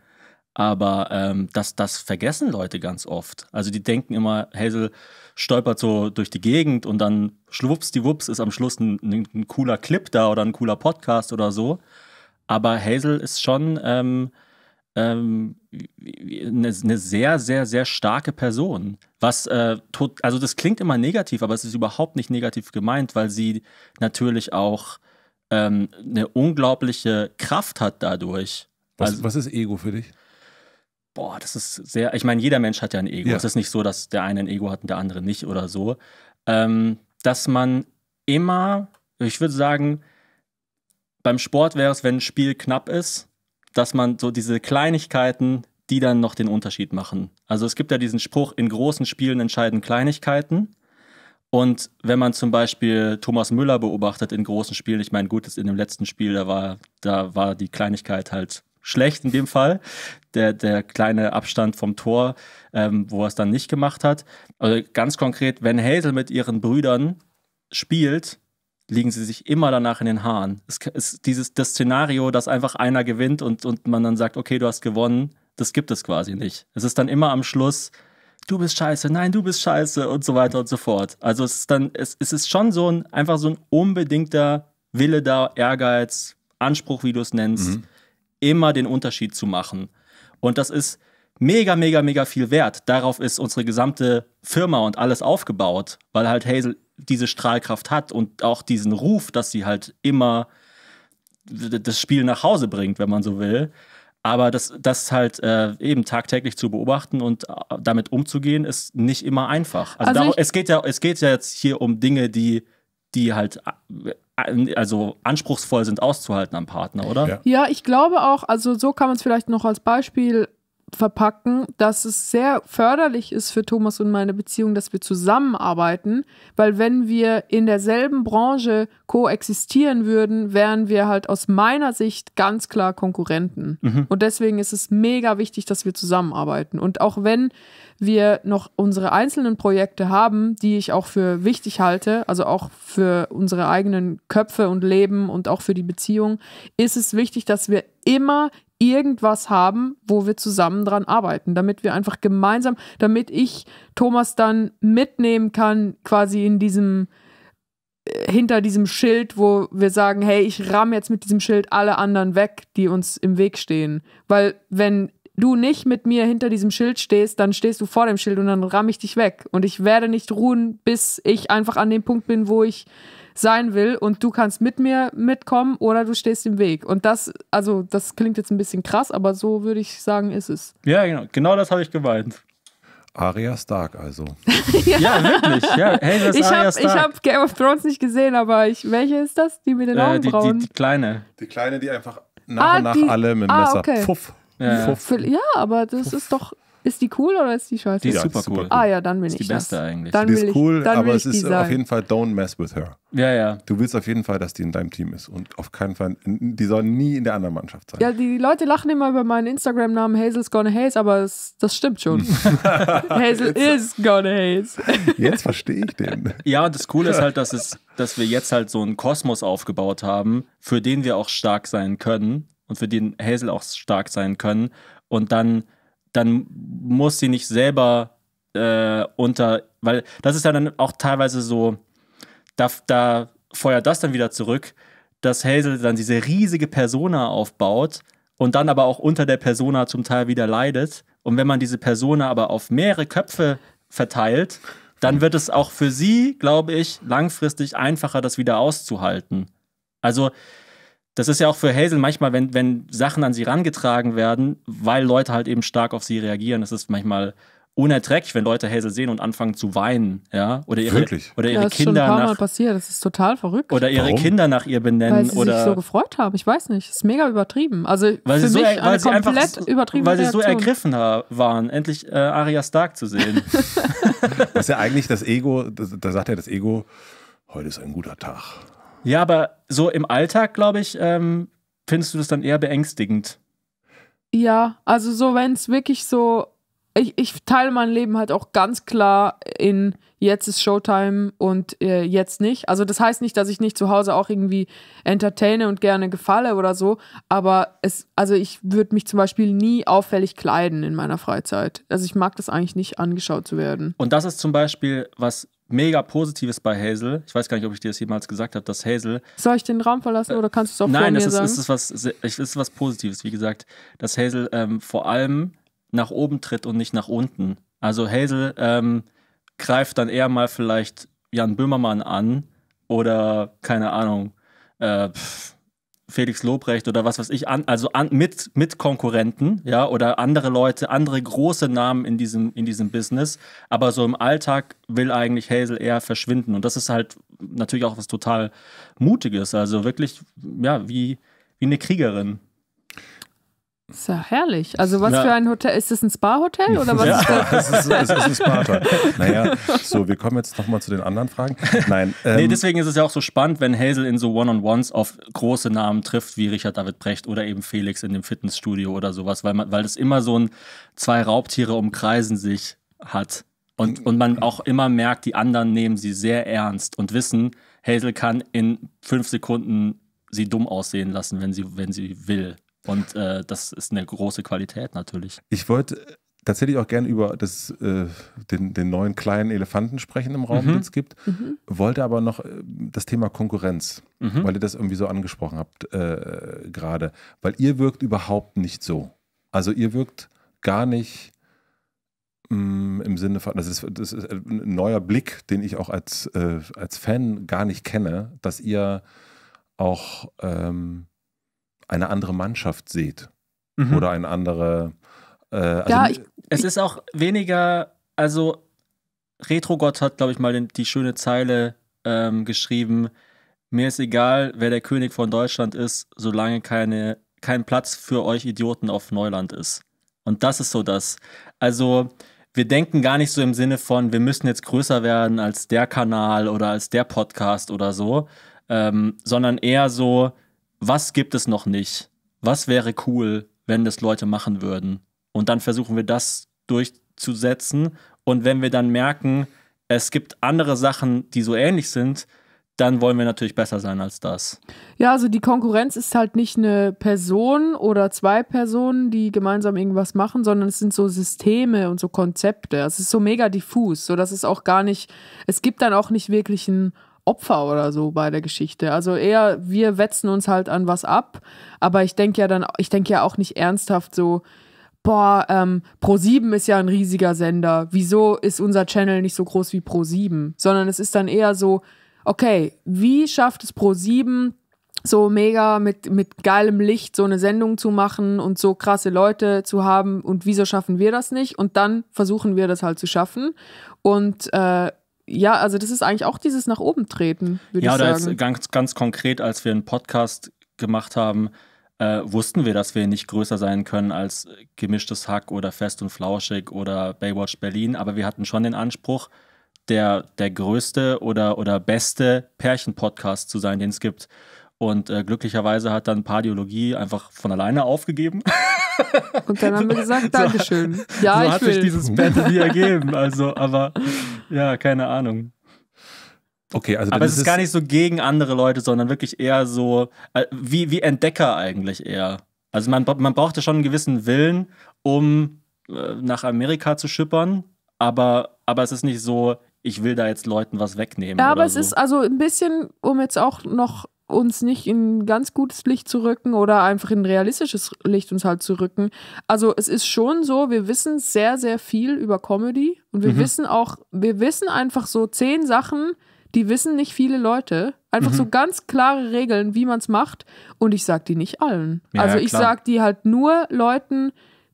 Speaker 1: Aber ähm, das, das vergessen Leute ganz oft. Also die denken immer, Hazel stolpert so durch die Gegend und dann schwuppsdiwupps ist am Schluss ein, ein, cooler Clip da oder ein cooler Podcast oder so. Aber Hazel ist schon ähm, ähm, eine, eine, sehr, sehr, sehr starke Person. Was äh, tot, also das klingt immer negativ, aber es ist überhaupt nicht negativ gemeint, weil sie natürlich auch ähm, eine unglaubliche Kraft hat dadurch. Was, also, was ist Ego für dich? Boah, das ist sehr. Ich meine, jeder Mensch hat ja ein Ego. Ja. Es ist nicht so, dass der eine ein Ego hat und der andere nicht oder so. Ähm, dass man immer, ich würde sagen, beim Sport wäre es, wenn ein Spiel knapp ist, dass man so diese Kleinigkeiten, die dann noch den Unterschied machen. Also es gibt ja diesen Spruch, in großen Spielen entscheiden Kleinigkeiten. Und wenn man zum Beispiel Thomas Müller beobachtet in großen Spielen, ich meine, gut, in dem letzten Spiel, da war, da war die Kleinigkeit halt schlecht in dem Fall. Der, der kleine Abstand vom Tor, ähm, wo er es dann nicht gemacht hat. Also ganz konkret, wenn Hazel mit ihren Brüdern spielt, liegen sie sich immer danach in den Haaren. Es ist dieses, das Szenario, dass einfach einer gewinnt und, und man dann sagt, okay, du hast gewonnen, das gibt es quasi nicht. Es ist dann immer am Schluss, du bist scheiße, nein, du bist scheiße und so weiter und so fort. Also es ist dann, es, es ist schon so ein, einfach so ein unbedingter Wille da, Ehrgeiz, Anspruch, wie du es nennst, mhm. immer den Unterschied zu machen. Und das ist mega, mega, mega viel wert. Darauf ist unsere gesamte Firma und alles aufgebaut, weil halt Hazel diese Strahlkraft hat und auch diesen Ruf, dass sie halt immer das Spiel nach Hause bringt, wenn man so will. Aber das, das halt äh, eben tagtäglich zu beobachten und äh, damit umzugehen, ist nicht immer einfach. Also, also darum, es, geht ja, es geht ja jetzt hier um Dinge, die, die halt äh, äh, also anspruchsvoll sind auszuhalten am Partner, oder? Ja.
Speaker 3: ja, ich glaube auch, also so kann man es vielleicht noch als Beispiel verpacken, dass es sehr förderlich ist für Thomas und meine Beziehung, dass wir zusammenarbeiten, weil wenn wir in derselben Branche koexistieren würden, wären wir halt aus meiner Sicht ganz klar Konkurrenten. Mhm. Und deswegen ist es mega wichtig, dass wir zusammenarbeiten. Und auch wenn wir noch unsere einzelnen Projekte haben, die ich auch für wichtig halte, also auch für unsere eigenen Köpfe und Leben und auch für die Beziehung, ist es wichtig, dass wir immer irgendwas haben, wo wir zusammen dran arbeiten, damit wir einfach gemeinsam, damit ich Thomas dann mitnehmen kann, quasi in diesem äh, hinter diesem Schild, wo wir sagen, hey, ich ramme jetzt mit diesem Schild alle anderen weg, die uns im Weg stehen. Weil wenn du nicht mit mir hinter diesem Schild stehst, dann stehst du vor dem Schild und dann ramme ich dich weg. Und ich werde nicht ruhen, bis ich einfach an dem Punkt bin, wo ich sein will und du kannst mit mir mitkommen oder du stehst im Weg. Und das, also das klingt jetzt ein bisschen krass, aber so würde ich sagen, ist es.
Speaker 2: Ja, genau, genau das habe ich gemeint. Arya Stark also.
Speaker 3: ja. ja. wirklich. Ja, hey, das ich habe hab Game of Thrones nicht gesehen, aber ich, welche ist das? Die mit den äh, Augenbrauen? Die,
Speaker 1: die, die, kleine.
Speaker 2: Die kleine, die einfach nach ah, und nach die, alle mit dem ah, Messer okay. Puff
Speaker 3: ja, ja aber das Puff. ist doch. Ist die cool oder ist die scheiße? Die ist super cool. Ah ja, dann bin ist ich die beste das. eigentlich. Dann die ist cool, ich, aber es ist auf jeden
Speaker 2: Fall don't mess with her. Ja, ja. Du willst auf jeden Fall, dass die in deinem Team ist und auf keinen Fall, die soll nie in der anderen Mannschaft sein. Ja,
Speaker 3: die Leute lachen immer über meinen Instagram-Namen Hazel's Gonna Haze, aber es, das stimmt schon. Hazel is Gonna Haze.
Speaker 2: jetzt verstehe ich den.
Speaker 1: Ja, das Coole ist halt, dass, es, dass wir jetzt halt so einen Kosmos aufgebaut haben, für den wir auch stark sein können und für den Hazel auch stark sein können. Und dann, dann muss sie nicht selber äh, unter, weil das ist ja dann auch teilweise so, da, da feuert das dann wieder zurück, dass Hazel dann diese riesige Persona aufbaut und dann aber auch unter der Persona zum Teil wieder leidet. Und wenn man diese Persona aber auf mehrere Köpfe verteilt, dann wird es auch für sie, glaube ich, langfristig einfacher, das wieder auszuhalten. Also das ist ja auch für Hazel manchmal, wenn, wenn Sachen an sie rangetragen werden, weil Leute halt eben stark auf sie reagieren. Das ist manchmal unerträglich, wenn Leute Hazel sehen und anfangen zu weinen, ja, oder ihre, Wirklich? oder ihre ja, das Kinder ist schon ein paar Mal
Speaker 3: passiert, das ist total verrückt. Oder ihre Warum?
Speaker 1: Kinder nach ihr benennen weil sie oder sich so
Speaker 3: gefreut haben, ich weiß nicht, das ist mega übertrieben. Also weil für sie so, mich weil eine sie komplett einfach, übertrieben weil sie Reaktion. so ergriffen
Speaker 1: waren,
Speaker 2: endlich äh, Arya Stark zu sehen. das ist ja eigentlich das Ego, da sagt ja das Ego, heute ist ein guter Tag. Ja, aber so im Alltag, glaube ich, ähm,
Speaker 1: findest du das dann eher beängstigend.
Speaker 3: Ja, also so, wenn es wirklich so. Ich, ich teile mein Leben halt auch ganz klar in jetzt ist Showtime und äh, jetzt nicht. Also das heißt nicht, dass ich nicht zu Hause auch irgendwie entertaine und gerne gefalle oder so, aber es, also ich würde mich zum Beispiel nie auffällig kleiden in meiner Freizeit. Also ich mag das eigentlich nicht, angeschaut zu werden.
Speaker 1: Und das ist zum Beispiel, was mega Positives bei Hazel. Ich weiß gar nicht, ob ich dir das jemals gesagt habe, dass Hazel.
Speaker 3: Soll ich den Raum verlassen äh, oder kannst du es auch nein, vor mir ist, sagen? Nein, es ist
Speaker 1: was, es ist was Positives, wie gesagt, dass Hazel ähm, vor allem nach oben tritt und nicht nach unten. Also Hazel ähm, greift dann eher mal vielleicht Jan Böhmermann an oder keine Ahnung. Äh, pff, Felix Lobrecht oder was weiß ich, an, also an, mit, mit Konkurrenten, ja, oder andere Leute, andere große Namen in diesem, in diesem Business. Aber so im Alltag will eigentlich Hazel eher verschwinden. Und das ist halt natürlich auch was total Mutiges. Also wirklich, ja, wie,
Speaker 2: wie eine Kriegerin.
Speaker 3: Das ist ja herrlich. Also was ja. für ein Hotel? Ist das ein Spa-Hotel oder was? Ja, ist das? Es, ist, es ist ein Spa-Hotel. naja,
Speaker 2: so, wir kommen jetzt nochmal zu den anderen Fragen. Nein. Ähm, nee,
Speaker 1: deswegen ist es ja auch so spannend, wenn Hazel in so One-on-Ones auf große Namen trifft, wie Richard David Brecht oder eben Felix in dem Fitnessstudio oder sowas, weil, man, weil das immer so ein zwei Raubtiere umkreisen sich hat. Und, und man auch immer merkt, die anderen nehmen sie sehr ernst und wissen, Hazel kann in fünf Sekunden sie dumm aussehen lassen, wenn sie, wenn sie will. Und äh, das ist eine große Qualität natürlich.
Speaker 2: Ich wollte tatsächlich auch gerne über das, äh, den, den, neuen kleinen Elefanten sprechen im Raum, mhm. den es gibt, mhm. wollte aber noch äh, das Thema Konkurrenz, mhm. weil ihr das irgendwie so angesprochen habt äh, gerade, weil ihr wirkt überhaupt nicht so. Also ihr wirkt gar nicht mh, mm, im Sinne von, das ist, das ist, ein neuer Blick, den ich auch als, äh, als Fan gar nicht kenne, dass ihr auch... Ähm, eine andere Mannschaft seht mhm. oder eine andere. Äh, also ja, ich, es ist
Speaker 1: auch weniger, also Retrogott hat, glaube ich, mal den, die schöne Zeile ähm, geschrieben. Mir ist egal, wer der König von Deutschland ist, solange keine, kein Platz für euch Idioten auf Neuland ist. Und das ist so das. Also, wir denken gar nicht so im Sinne von, wir müssen jetzt größer werden als der Kanal oder als der Podcast oder so, ähm, sondern eher so, was gibt es noch nicht? Was wäre cool, wenn das Leute machen würden? Und dann versuchen wir das durchzusetzen. Und wenn wir dann merken, es gibt andere Sachen, die so ähnlich sind, dann wollen wir natürlich besser sein als das.
Speaker 3: Ja, also die Konkurrenz ist halt nicht eine Person oder zwei Personen, die gemeinsam irgendwas machen, sondern es sind so Systeme und so Konzepte. Es ist so mega diffus, so dass es auch gar nicht, es gibt dann auch nicht wirklich einen Opfer oder so bei der Geschichte. Also eher, wir wetzen uns halt an was ab, aber ich denke ja dann, ich denke ja auch nicht ernsthaft so, boah, ähm, Pro7 ist ja ein riesiger Sender. Wieso ist unser Channel nicht so groß wie Pro7? Sondern es ist dann eher so, okay, wie schafft es Pro7 so mega mit, mit geilem Licht so eine Sendung zu machen und so krasse Leute zu haben und wieso schaffen wir das nicht? Und dann versuchen wir das halt zu schaffen. Und äh, ja, also das ist eigentlich auch dieses nach oben treten, würde ja, ich sagen. Ja,
Speaker 1: ganz, ganz konkret, als wir einen Podcast gemacht haben, äh, wussten wir, dass wir nicht größer sein können als gemischtes Hack oder Fest und Flauschig oder Baywatch Berlin, aber wir hatten schon den Anspruch, der, der größte oder, oder beste Pärchen-Podcast zu sein, den es gibt. Und äh, glücklicherweise hat dann Pardiologie einfach von alleine aufgegeben.
Speaker 3: Und dann haben wir gesagt, Dankeschön. So, ja, so ich hat will. sich dieses Battle nie
Speaker 1: ergeben. Also, aber ja, keine Ahnung.
Speaker 2: Okay, also Aber es ist, ist gar nicht
Speaker 1: so gegen andere Leute, sondern wirklich eher so äh, wie, wie Entdecker eigentlich eher. Also man, man brauchte schon einen gewissen Willen, um äh, nach Amerika zu schippern, aber, aber es ist nicht so, ich will da jetzt Leuten was wegnehmen. Ja, aber es so. ist
Speaker 3: also ein bisschen, um jetzt auch noch uns nicht in ganz gutes Licht zu rücken oder einfach in realistisches Licht uns halt zu rücken. Also es ist schon so, wir wissen sehr, sehr viel über Comedy und wir mhm. wissen auch, wir wissen einfach so zehn Sachen, die wissen nicht viele Leute. Einfach mhm. so ganz klare Regeln, wie man es macht. Und ich sag die nicht allen. Ja, also ich klar. sag die halt nur Leuten,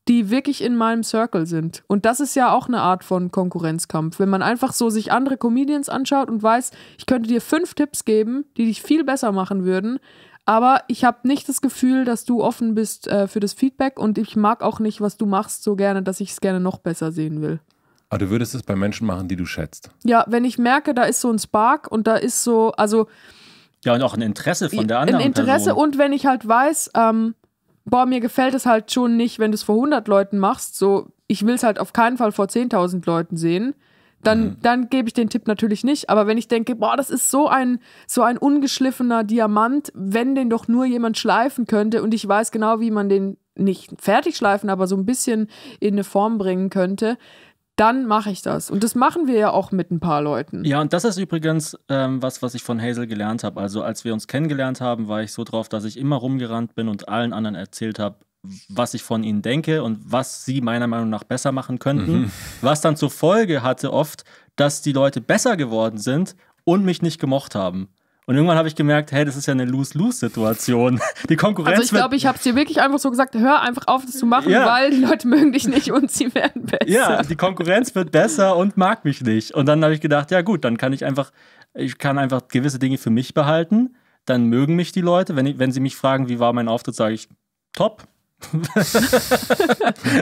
Speaker 3: die wirklich in meinem Circle sind. Und das ist ja auch eine Art von Konkurrenzkampf. Wenn man einfach so sich andere Comedians anschaut und weiß, ich könnte dir fünf Tipps geben, die dich viel besser machen würden, aber ich habe nicht das Gefühl, dass du offen bist äh, für das Feedback und ich mag auch nicht, was du machst, so gerne, dass ich es gerne noch besser sehen will.
Speaker 2: Aber du würdest es bei Menschen machen, die du schätzt.
Speaker 3: Ja, wenn ich merke, da ist so ein Spark und da ist so, also.
Speaker 2: Ja, und auch ein Interesse von der anderen. Ein Interesse Person.
Speaker 3: und wenn ich halt weiß, ähm, boah, mir gefällt es halt schon nicht, wenn du es vor 100 Leuten machst, so, ich will es halt auf keinen Fall vor 10.000 Leuten sehen, dann, mhm. dann gebe ich den Tipp natürlich nicht. Aber wenn ich denke, boah, das ist so ein, so ein ungeschliffener Diamant, wenn den doch nur jemand schleifen könnte und ich weiß genau, wie man den nicht fertig schleifen, aber so ein bisschen in eine Form bringen könnte, dann mache ich das. Und das machen wir ja auch mit ein paar Leuten.
Speaker 1: Ja, und das ist übrigens ähm, was, was ich von Hazel gelernt habe. Also als wir uns kennengelernt haben, war ich so drauf, dass ich immer rumgerannt bin und allen anderen erzählt habe, was ich von ihnen denke und was sie meiner Meinung nach besser machen könnten. Mhm. Was dann zur Folge hatte oft, dass die Leute besser geworden sind und mich nicht gemocht haben. Und irgendwann habe ich gemerkt, hey, das ist ja eine Lose-Lose-Situation. Die Konkurrenz. Also ich glaube,
Speaker 3: ich habe es dir wirklich einfach so gesagt, hör einfach auf, das zu machen, ja. weil die Leute mögen dich nicht und sie werden besser. Ja,
Speaker 1: die Konkurrenz wird besser und mag mich nicht. Und dann habe ich gedacht, ja gut, dann kann ich einfach, ich kann einfach gewisse Dinge für mich behalten. Dann mögen mich die Leute. Wenn, ich, wenn sie mich fragen, wie war mein Auftritt, sage ich, top.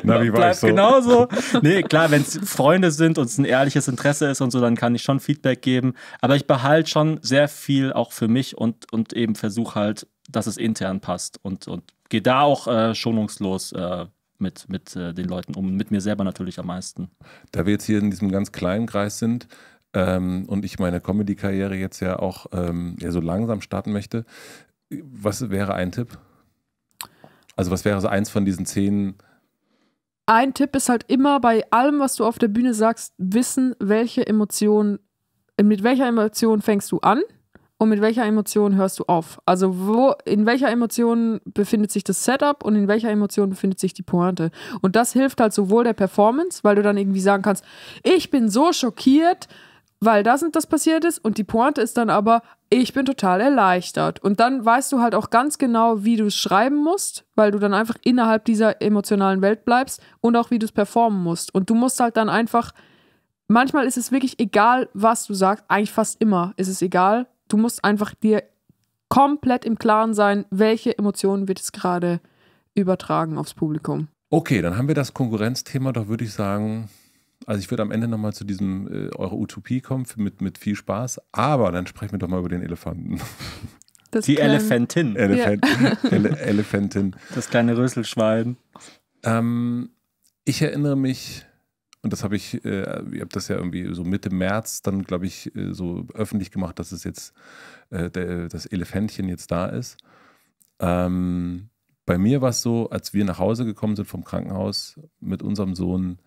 Speaker 1: Na, wie war Bleib ich so? genauso. Nee, klar, wenn es Freunde sind und es ein ehrliches Interesse ist und so, dann kann ich schon Feedback geben. Aber ich behalte schon sehr viel auch für mich und, und eben versuche halt, dass es intern passt und,
Speaker 2: und gehe da auch äh, schonungslos äh, mit, mit äh, den Leuten um, mit mir selber natürlich am meisten. Da wir jetzt hier in diesem ganz kleinen Kreis sind, ähm, und ich meine Comedy-Karriere jetzt ja auch ähm, ja, so langsam starten möchte, was wäre ein Tipp? Also was wäre so eins von diesen zehn?
Speaker 3: Ein Tipp ist halt immer bei allem, was du auf der Bühne sagst, wissen, welche Emotion, äh, mit welcher Emotion fängst du an und mit welcher Emotion hörst du auf. Also wo, in welcher Emotion befindet sich das Setup und in welcher Emotion befindet sich die Pointe. Und das hilft halt sowohl der Performance, weil du dann irgendwie sagen kannst, ich bin so schockiert, weil das und das passiert ist. Und die Pointe ist dann aber, ich bin total erleichtert. Und dann weißt du halt auch ganz genau, wie du es schreiben musst, weil du dann einfach innerhalb dieser emotionalen Welt bleibst und auch wie du es performen musst. Und du musst halt dann einfach, manchmal ist es wirklich egal, was du sagst, eigentlich fast immer ist es egal. Du musst einfach dir komplett im Klaren sein, welche Emotionen wird es gerade übertragen aufs Publikum.
Speaker 2: Okay, dann haben wir das Konkurrenzthema doch, würde ich sagen, also ich würde am Ende nochmal zu diesem äh, eure Utopie kommen mit, mit viel Spaß, aber dann sprechen wir doch mal über den Elefanten. Das Die kleine, Elefantin. Elefant, ja. Ele Elefantin. Das kleine Rüsselschwein. Ähm, ich erinnere mich, und das habe ich, äh, ich habe das ja irgendwie so Mitte März dann, glaube ich, äh, so öffentlich gemacht, dass es jetzt äh, der, das Elefantchen jetzt da ist. Ähm, bei mir war es so, als wir nach Hause gekommen sind vom Krankenhaus mit unserem Sohn,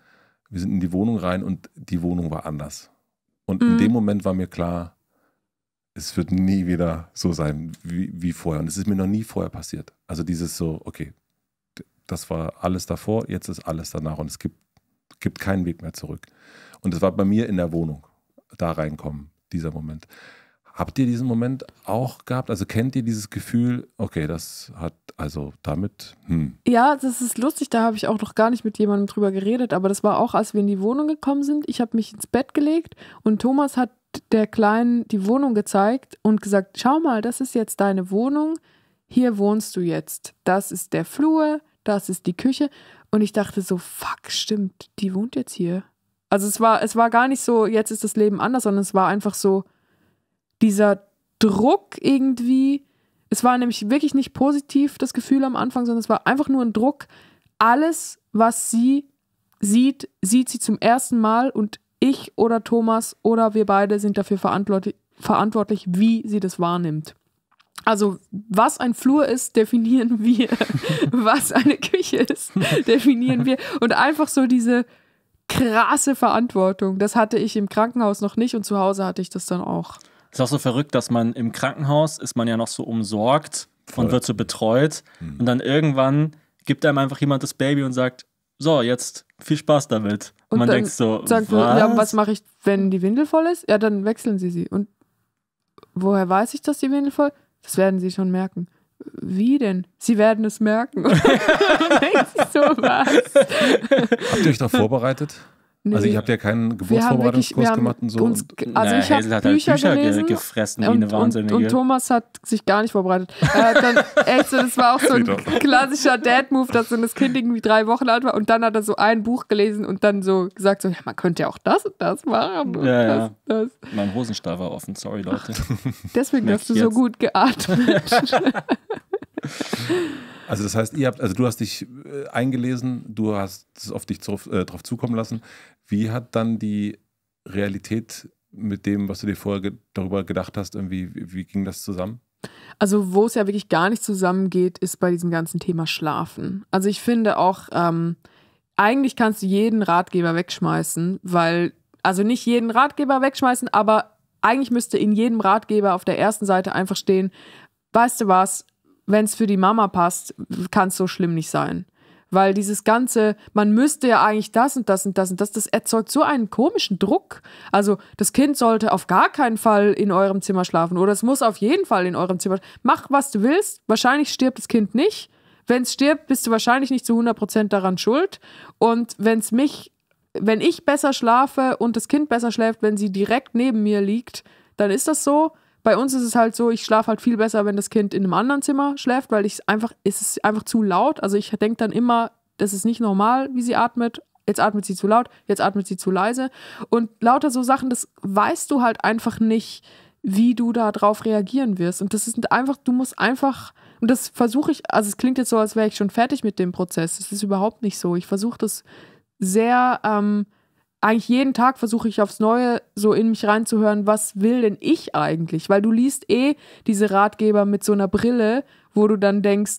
Speaker 2: wir sind in die Wohnung rein und die Wohnung war anders. Und mhm. in dem Moment war mir klar, es wird nie wieder so sein wie, wie vorher. Und es ist mir noch nie vorher passiert. Also dieses so, okay, das war alles davor, jetzt ist alles danach und es gibt, gibt keinen Weg mehr zurück. Und es war bei mir in der Wohnung, da reinkommen, dieser Moment. Habt ihr diesen Moment auch gehabt? Also kennt ihr dieses Gefühl, okay, das hat also damit. Hm.
Speaker 3: Ja, das ist lustig, da habe ich auch noch gar nicht mit jemandem drüber geredet, aber das war auch, als wir in die Wohnung gekommen sind. Ich habe mich ins Bett gelegt und Thomas hat der Kleinen die Wohnung gezeigt und gesagt: Schau mal, das ist jetzt deine Wohnung, hier wohnst du jetzt. Das ist der Flur, das ist die Küche. Und ich dachte so: Fuck, stimmt, die wohnt jetzt hier. Also es war, es war gar nicht so, jetzt ist das Leben anders, sondern es war einfach so, dieser Druck irgendwie, es war nämlich wirklich nicht positiv das Gefühl am Anfang, sondern es war einfach nur ein Druck, alles, was sie sieht, sieht sie zum ersten Mal und ich oder Thomas oder wir beide sind dafür verantwortlich, verantwortlich wie sie das wahrnimmt. Also, was ein Flur ist, definieren wir. was eine Küche ist, definieren wir. Und einfach so diese krasse Verantwortung, das hatte ich im Krankenhaus noch nicht und zu Hause hatte ich das dann auch.
Speaker 1: Ist auch so verrückt, dass man im Krankenhaus ist man ja noch so umsorgt Voll. und wird so betreut. Mhm. Und dann irgendwann gibt einem einfach jemand das Baby und sagt, so, jetzt viel Spaß damit. Und, und man denkt so, sagt, was, ja, was
Speaker 3: mache ich, wenn die Windel voll ist? Ja, dann wechseln sie sie. Und woher weiß ich, dass die Windel voll ist? Das werden sie schon merken. Wie denn? Sie werden es merken. Und denkst so,
Speaker 2: was? Habt ihr euch darauf vorbereitet? Nee. Also ich habe ja keinen Geburtsvorbereitungskurs gemacht und so. Uns, also naja, ich habe halt Bücher, Bücher gelesen gefressen wie und, eine Wahnsinnige. Und, und,
Speaker 3: Thomas hat sich gar nicht vorbereitet. äh, dann, echt so, das war auch so ein klassischer Dad-Move, dass so das Kind irgendwie drei Wochen alt war und dann hat er so ein Buch gelesen und dann so gesagt, so, ja, man könnte ja auch das und das machen. Und ja, das, ja. Das.
Speaker 1: Mein Hosenstall war offen, sorry
Speaker 3: Leute. Ach, deswegen hast du jetzt. so gut geatmet.
Speaker 2: Also das heißt, ihr habt, also du hast dich äh, eingelesen, du hast es auf dich drauf, äh, drauf zukommen lassen. Wie hat dann die Realität mit dem, was du dir vorher ge darüber gedacht hast, irgendwie, wie, wie ging das zusammen?
Speaker 3: Also, wo es ja wirklich gar nicht zusammengeht, ist bei diesem ganzen Thema Schlafen. Also, ich finde auch, ähm, eigentlich kannst du jeden Ratgeber wegschmeißen, weil, also nicht jeden Ratgeber wegschmeißen, aber eigentlich müsste in jedem Ratgeber auf der ersten Seite einfach stehen, weißt du was, wenn es für die Mama passt, kann es so schlimm nicht sein. Weil dieses Ganze, man müsste ja eigentlich das und das und das und das, das erzeugt so einen komischen Druck. Also das Kind sollte auf gar keinen Fall in eurem Zimmer schlafen oder es muss auf jeden Fall in eurem Zimmer. Mach, was du willst. Wahrscheinlich stirbt das Kind nicht. Wenn es stirbt, bist du wahrscheinlich nicht zu 100% daran schuld. Und wenn es mich, wenn ich besser schlafe und das Kind besser schläft, wenn sie direkt neben mir liegt, dann ist das so. Bei uns ist es halt so, ich schlafe halt viel besser, wenn das Kind in einem anderen Zimmer schläft, weil ich einfach, es ist einfach zu laut. Also ich denke dann immer, das ist nicht normal, wie sie atmet. Jetzt atmet sie zu laut, jetzt atmet sie zu leise. Und lauter so Sachen, das weißt du halt einfach nicht, wie du da drauf reagieren wirst. Und das ist einfach, du musst einfach, und das versuche ich, also es klingt jetzt so, als wäre ich schon fertig mit dem Prozess. Das ist überhaupt nicht so. Ich versuche das sehr, ähm, eigentlich jeden Tag versuche ich aufs Neue so in mich reinzuhören, was will denn ich eigentlich? Weil du liest eh diese Ratgeber mit so einer Brille, wo du dann denkst,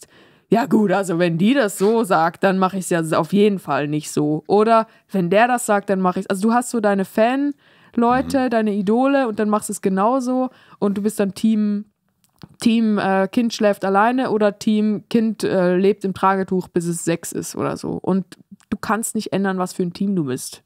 Speaker 3: ja gut, also wenn die das so sagt, dann mache ich es ja auf jeden Fall nicht so. Oder wenn der das sagt, dann mache ich es. Also du hast so deine Fan-Leute, mhm. deine Idole und dann machst du es genauso und du bist dann Team. Team äh, Kind schläft alleine oder Team Kind äh, lebt im Tragetuch, bis es sechs ist oder so. Und du kannst nicht ändern, was für ein Team du bist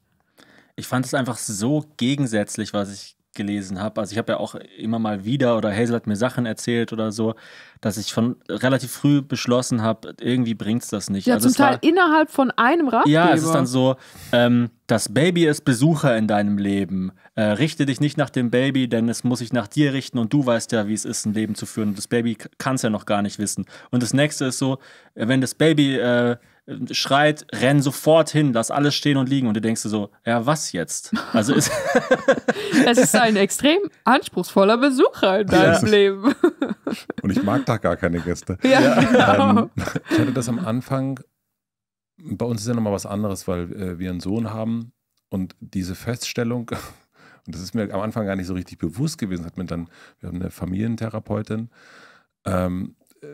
Speaker 1: ich fand es einfach so gegensätzlich, was ich gelesen habe. Also ich habe ja auch immer mal wieder oder Hazel hat mir Sachen erzählt oder so, dass ich von relativ früh beschlossen habe, irgendwie bringt es das nicht. Ja, also zum Teil war,
Speaker 3: innerhalb von einem Ratgeber. Ja, es ist dann
Speaker 1: so, ähm, das Baby ist Besucher in deinem Leben. Äh, richte dich nicht nach dem Baby, denn es muss sich nach dir richten und du weißt ja, wie es ist, ein Leben zu führen. das Baby kann es ja noch gar nicht wissen. Und das nächste ist so, äh, wenn das Baby äh, schreit, renn sofort hin, lass alles stehen und liegen. Und du denkst dir so, ja, was jetzt? Also ist
Speaker 3: es ist ein extrem anspruchsvoller Besucher in deinem ja. Leben.
Speaker 2: Und ich mag da gar keine Gäste. Ja, ähm, Genau. Ähm, ich hatte das am Anfang, bei uns ist ja nochmal was anderes, weil äh, wir einen Sohn haben und diese Feststellung, und das ist mir am Anfang gar nicht so richtig bewusst gewesen, hat mir dann, wir haben eine Familientherapeutin, ähm, äh,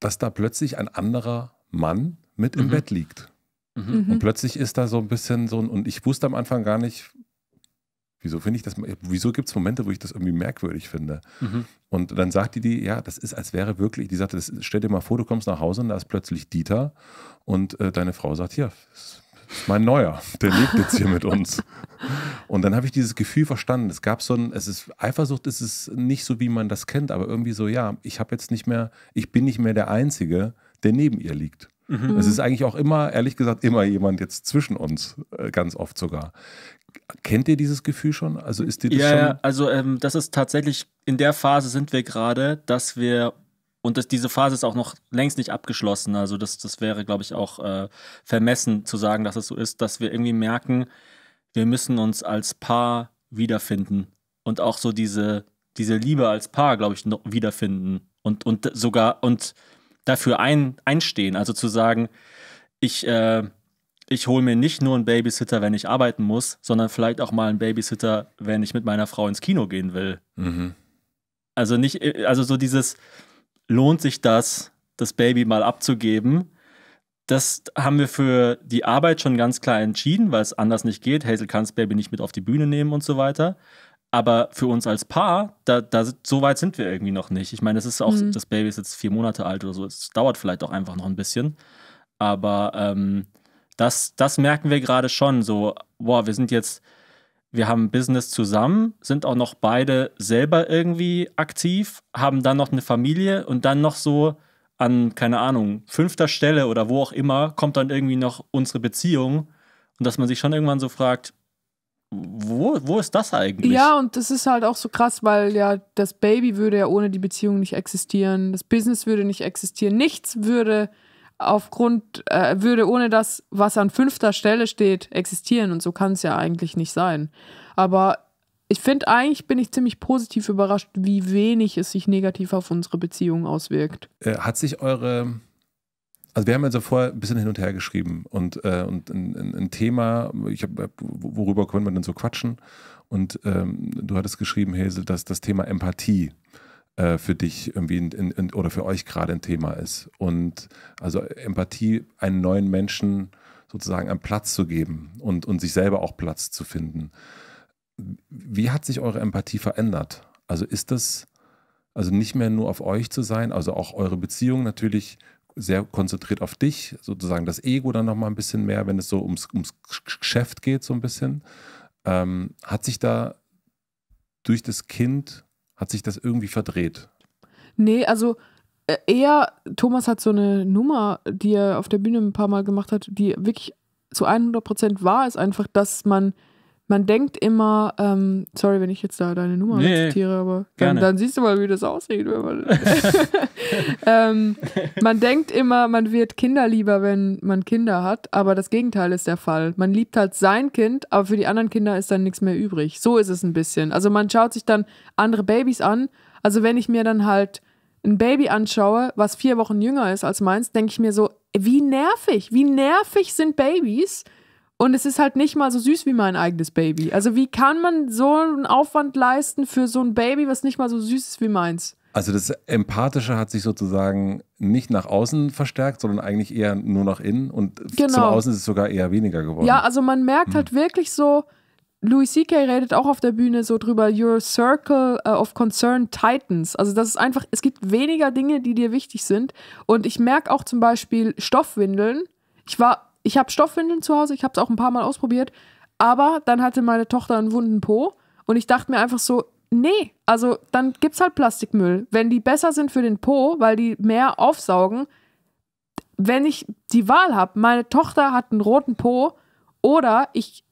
Speaker 2: dass da plötzlich ein anderer Mann mit mhm. im Bett liegt. Mhm. mhm. Und plötzlich ist da so ein bisschen so ein, und ich wusste am Anfang gar nicht, Wieso finde ich das? Wieso gibt es Momente, wo ich das irgendwie merkwürdig finde? Mhm. Und dann sagt die, ja, das ist, als wäre wirklich, die sagte, stell dir mal vor, du kommst nach Hause und da ist plötzlich Dieter und äh, deine Frau sagt, ja, das ist mein Neuer, der lebt jetzt hier mit uns. Und dann habe ich dieses Gefühl verstanden. Es gab so ein, es ist, Eifersucht ist es nicht so, wie man das kennt, aber irgendwie so, ja, ich habe jetzt nicht mehr, ich bin nicht mehr der Einzige, der neben ihr liegt. Mhm. Es ist mhm. eigentlich auch immer, ehrlich gesagt, immer jemand jetzt zwischen uns, äh, ganz oft sogar. Kennt ihr dieses Gefühl schon? Also ist dir das ja, schon? Ja,
Speaker 1: also ähm, das ist tatsächlich, in der Phase sind wir gerade, dass wir, und das, diese Phase ist auch noch längst nicht abgeschlossen, also das, das wäre, glaube ich, auch äh, vermessen zu sagen, dass es so ist, dass wir irgendwie merken, wir müssen uns als Paar wiederfinden und auch so diese, diese Liebe als Paar, glaube ich, noch wiederfinden und, und sogar, und dafür ein, einstehen. Also zu sagen, ich, äh, ich hole mir nicht nur einen Babysitter, wenn ich arbeiten muss, sondern vielleicht auch mal einen Babysitter, wenn ich mit meiner Frau ins Kino gehen will. Mhm. Also nicht, äh, also so dieses, lohnt sich das, das Baby mal abzugeben? Das haben wir für die Arbeit schon ganz klar entschieden, weil es anders nicht geht. Hazel kann das Baby nicht mit auf die Bühne nehmen und so weiter. Aber für uns als Paar, da, da, so weit sind wir irgendwie noch nicht. Ich meine, das ist auch, mhm. das Baby ist jetzt vier Monate alt oder so. Es dauert vielleicht auch einfach noch ein bisschen. Aber ähm, das, das merken wir gerade schon. So, boah, wir sind jetzt, wir haben Business zusammen, sind auch noch beide selber irgendwie aktiv, haben dann noch eine Familie und dann noch so an, keine Ahnung, fünfter Stelle oder wo auch immer, kommt dann irgendwie noch unsere Beziehung. Und dass man sich schon irgendwann so fragt, wo, wo ist das eigentlich? Ja,
Speaker 3: und das ist halt auch so krass, weil ja das Baby würde ja ohne die Beziehung nicht existieren, das Business würde nicht existieren, nichts würde aufgrund, äh, würde ohne das, was an fünfter Stelle steht, existieren. Und so kann es ja eigentlich nicht sein. Aber ich finde, eigentlich bin ich ziemlich positiv überrascht, wie wenig es sich negativ auf unsere Beziehung auswirkt.
Speaker 2: Äh, hat sich eure also wir haben uns ja vorher ein bisschen hin und her geschrieben und, äh, und ein, ein, ein Thema, ich hab, äh, worüber können wir denn so quatschen? Und ähm, du hattest geschrieben, Hazel, dass das Thema Empathie äh, für dich irgendwie in, in, oder für euch gerade ein Thema ist. Und also Empathie, einen neuen Menschen sozusagen einen Platz zu geben und, und sich selber auch Platz zu finden. Wie hat sich eure Empathie verändert? Also ist das, also nicht mehr nur auf euch zu sein, also auch eure Beziehung natürlich sehr konzentriert auf dich, sozusagen das Ego dann nochmal ein bisschen mehr, wenn es so ums, ums Geschäft geht, so ein bisschen. Ähm, hat sich da durch das Kind, hat sich das irgendwie verdreht?
Speaker 3: Nee, also äh, eher, Thomas hat so eine Nummer, die er auf der Bühne ein paar Mal gemacht hat, die wirklich zu 100% Prozent wahr ist, einfach, dass man man denkt immer, ähm, sorry, wenn ich jetzt da deine Nummer nee, zitiere, aber dann, dann, siehst du mal, wie das aussieht. Man, ähm, man denkt immer, man wird kinderlieber, wenn man Kinder hat, aber das Gegenteil ist der Fall. Man liebt halt sein Kind, aber für die anderen Kinder ist dann nichts mehr übrig. So ist es ein bisschen. Also man schaut sich dann andere Babys an. Also wenn ich mir dann halt ein Baby anschaue, was vier Wochen jünger ist als meins, denke ich mir so, wie nervig, wie nervig sind Babys, und es ist halt nicht mal so süß wie mein eigenes Baby. Also wie kann man so einen Aufwand leisten für so ein Baby, was nicht mal so süß ist wie meins?
Speaker 2: Also das Empathische hat sich sozusagen nicht nach außen verstärkt, sondern eigentlich eher nur nach innen. Und genau. zum Außen ist es sogar eher weniger geworden. Ja, also
Speaker 3: man merkt halt mhm. wirklich so, Louis C.K. redet auch auf der Bühne so drüber, Your Circle äh, of Concern Titans. Also das ist einfach, es gibt weniger Dinge, die dir wichtig sind. Und ich merke auch zum Beispiel Stoffwindeln. Ich war ich habe Stoffwindeln zu Hause, ich habe es auch ein paar Mal ausprobiert, aber dann hatte meine Tochter einen wunden Po und ich dachte mir einfach so, nee, also dann gibt es halt Plastikmüll. Wenn die besser sind für den Po, weil die mehr aufsaugen, wenn ich die Wahl habe, meine Tochter hat einen roten Po oder ich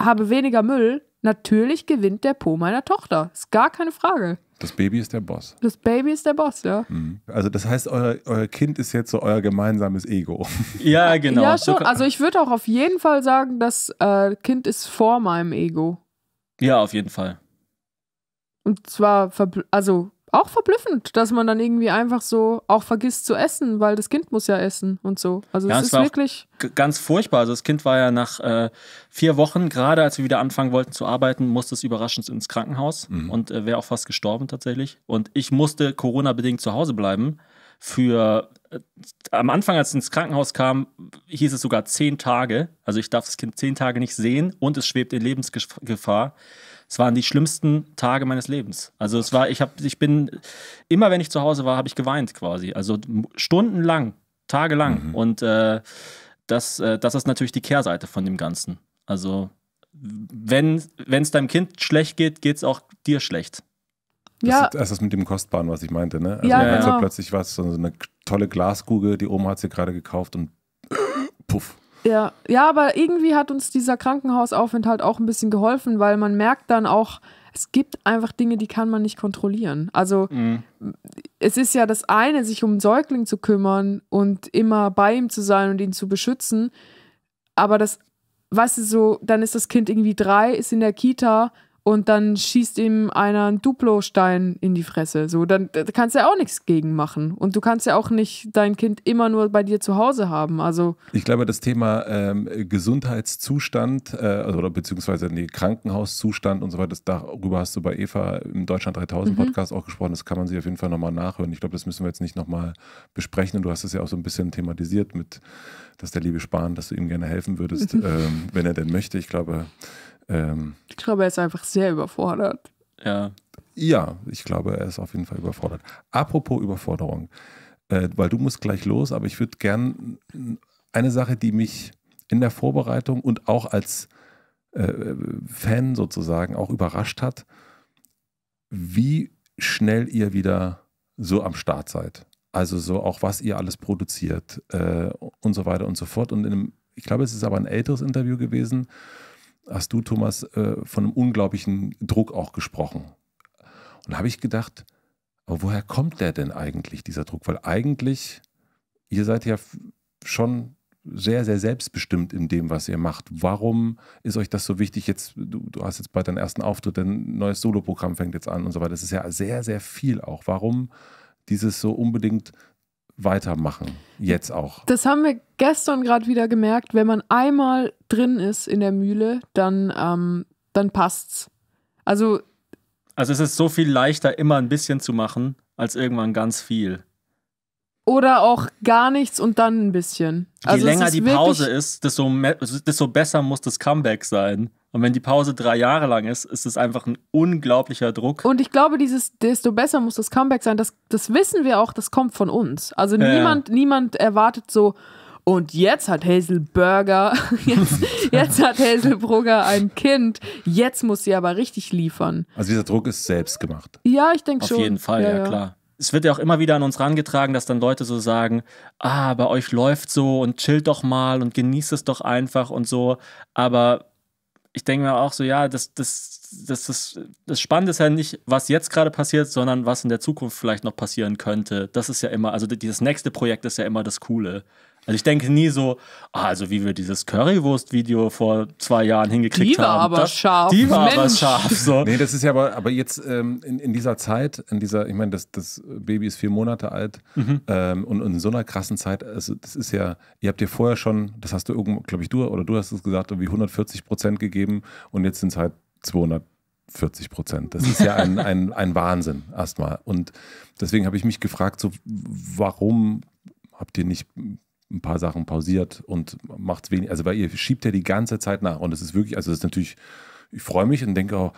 Speaker 3: habe weniger Müll, natürlich gewinnt der Po meiner Tochter. Ist gar keine Frage.
Speaker 2: Das Baby ist der Boss.
Speaker 3: Das Baby ist der Boss, ja.
Speaker 2: Mhm. Also das heißt, euer, euer Kind ist jetzt so euer gemeinsames Ego. Ja, genau. Ja, schon. Also
Speaker 3: ich würde auch auf jeden Fall sagen, das äh, Kind ist vor meinem Ego.
Speaker 2: Ja, auf jeden Fall.
Speaker 3: Und zwar, also auch verblüffend, dass man dann irgendwie einfach so auch vergisst zu essen, weil das Kind muss ja essen und so. Also ja, es ist wirklich
Speaker 1: ganz furchtbar. Also das Kind war ja nach äh, vier Wochen, gerade als wir wieder anfangen wollten zu arbeiten, musste es überraschend ins Krankenhaus mhm. und äh, wäre auch fast gestorben tatsächlich. Und ich musste Corona bedingt zu Hause bleiben für äh, am Anfang, als es ins Krankenhaus kam, hieß es sogar zehn Tage. Also ich darf das Kind zehn Tage nicht sehen und es schwebt in Lebensgefahr. Es waren die schlimmsten Tage meines Lebens. Also es war, ich habe, ich bin immer, wenn ich zu Hause war, habe ich geweint quasi. Also stundenlang, tagelang. Mhm. Und äh, das, äh, das ist natürlich die Kehrseite von dem Ganzen. Also wenn es deinem Kind schlecht geht, geht es auch dir schlecht. Das ja.
Speaker 2: ist das mit dem Kostbaren, was ich meinte, ne? Also ja, genau. plötzlich war es so eine tolle Glaskugel, die Oma hat sie gerade gekauft und puff.
Speaker 3: Ja, ja, aber irgendwie hat uns dieser Krankenhausaufenthalt halt auch ein bisschen geholfen, weil man merkt dann auch, es gibt einfach Dinge, die kann man nicht kontrollieren. Also mhm. es ist ja das eine, sich um einen Säugling zu kümmern und immer bei ihm zu sein und ihn zu beschützen. Aber das, weißt du, so, dann ist das Kind irgendwie drei, ist in der Kita, und dann schießt ihm einer einen Duplo-Stein in die Fresse. So, dann da kannst du ja auch nichts gegen machen. Und du kannst ja auch nicht dein Kind immer nur bei dir zu Hause haben. Also
Speaker 2: ich glaube, das Thema ähm, Gesundheitszustand äh, also, oder beziehungsweise nee, Krankenhauszustand und so weiter, das, darüber hast du bei Eva im Deutschland 3000 mhm. Podcast auch gesprochen. Das kann man sich auf jeden Fall nochmal nachhören. Ich glaube, das müssen wir jetzt nicht nochmal besprechen. Und du hast es ja auch so ein bisschen thematisiert mit, dass der liebe Spahn, dass du ihm gerne helfen würdest, ähm, wenn er denn möchte. Ich glaube, ähm,
Speaker 3: ich glaube, er ist einfach sehr überfordert.
Speaker 2: Ja. Ja, ich glaube, er ist auf jeden Fall überfordert. Apropos Überforderung, äh, weil du musst gleich los, aber ich würde gern eine Sache, die mich in der Vorbereitung und auch als äh, Fan sozusagen auch überrascht hat, wie schnell ihr wieder so am Start seid. Also so auch, was ihr alles produziert äh, und so weiter und so fort. Und in einem, ich glaube, es ist aber ein älteres Interview gewesen, hast du, Thomas, äh, von einem unglaublichen Druck auch gesprochen. Und da habe ich gedacht, aber woher kommt der denn eigentlich, dieser Druck? Weil eigentlich, ihr seid ja schon sehr, sehr selbstbestimmt in dem, was ihr macht. Warum ist euch das so wichtig? Jetzt, du, du hast jetzt bei deinem ersten Auftritt ein neues Soloprogramm fängt jetzt an und so weiter. Das ist ja sehr, sehr viel auch. Warum dieses so unbedingt weitermachen. Jetzt auch.
Speaker 3: Das haben wir gestern gerade wieder gemerkt. Wenn man einmal drin ist in der Mühle, dann, ähm, dann passt's. Also.
Speaker 1: Also es ist so viel leichter, immer ein bisschen zu machen, als irgendwann ganz viel.
Speaker 3: Oder auch gar nichts und dann ein bisschen. Je also länger die Pause
Speaker 1: ist, desto, desto besser muss das Comeback sein. Und wenn die Pause drei Jahre lang ist, ist es einfach ein unglaublicher Druck.
Speaker 3: Und ich glaube, dieses desto besser muss das Comeback sein. Das, das wissen wir auch, das kommt von uns. Also ja. niemand, niemand erwartet so, und jetzt hat Hazel Burger, jetzt, jetzt, hat Hazel Brugger ein Kind. Jetzt muss sie aber richtig liefern.
Speaker 2: Also dieser Druck ist selbst gemacht.
Speaker 3: Ja, ich denke schon. Auf jeden Fall, ja, ja, ja, klar.
Speaker 1: Es wird ja auch immer wieder an uns rangetragen, dass dann Leute so sagen, ah, bei euch läuft so und chillt doch mal und genießt es doch einfach und so. Aber ich denke mir auch so, ja, das, das, das, das, das Spannende ist ja nicht, was jetzt gerade passiert, sondern was in der Zukunft vielleicht noch passieren könnte. Das ist ja immer, also dieses nächste Projekt ist ja immer das Coole. Also ich denke nie so, ah, also wie wir dieses Currywurst-Video vor zwei Jahren hingekriegt
Speaker 3: haben. Die war haben, aber das, scharf. Die war Mensch. aber scharf.
Speaker 2: So. Nee, das ist ja aber, aber jetzt ähm, in, in dieser Zeit, in dieser, ich meine, das, das Baby ist vier Monate alt mhm. ähm, und, und, in so einer krassen Zeit, also das ist ja, ihr habt ja vorher schon, das hast du irgendwo, glaube ich, du oder du hast es gesagt, irgendwie 140 Prozent gegeben und jetzt sind es halt 200. 40 Prozent. Das ist ja ein, ein, ein Wahnsinn erstmal. Und deswegen habe ich mich gefragt, so, warum habt ihr nicht ein paar Sachen pausiert und macht wenig, also weil ihr schiebt ja die ganze Zeit nach und es ist wirklich, also das ist natürlich, ich freue mich und denke auch,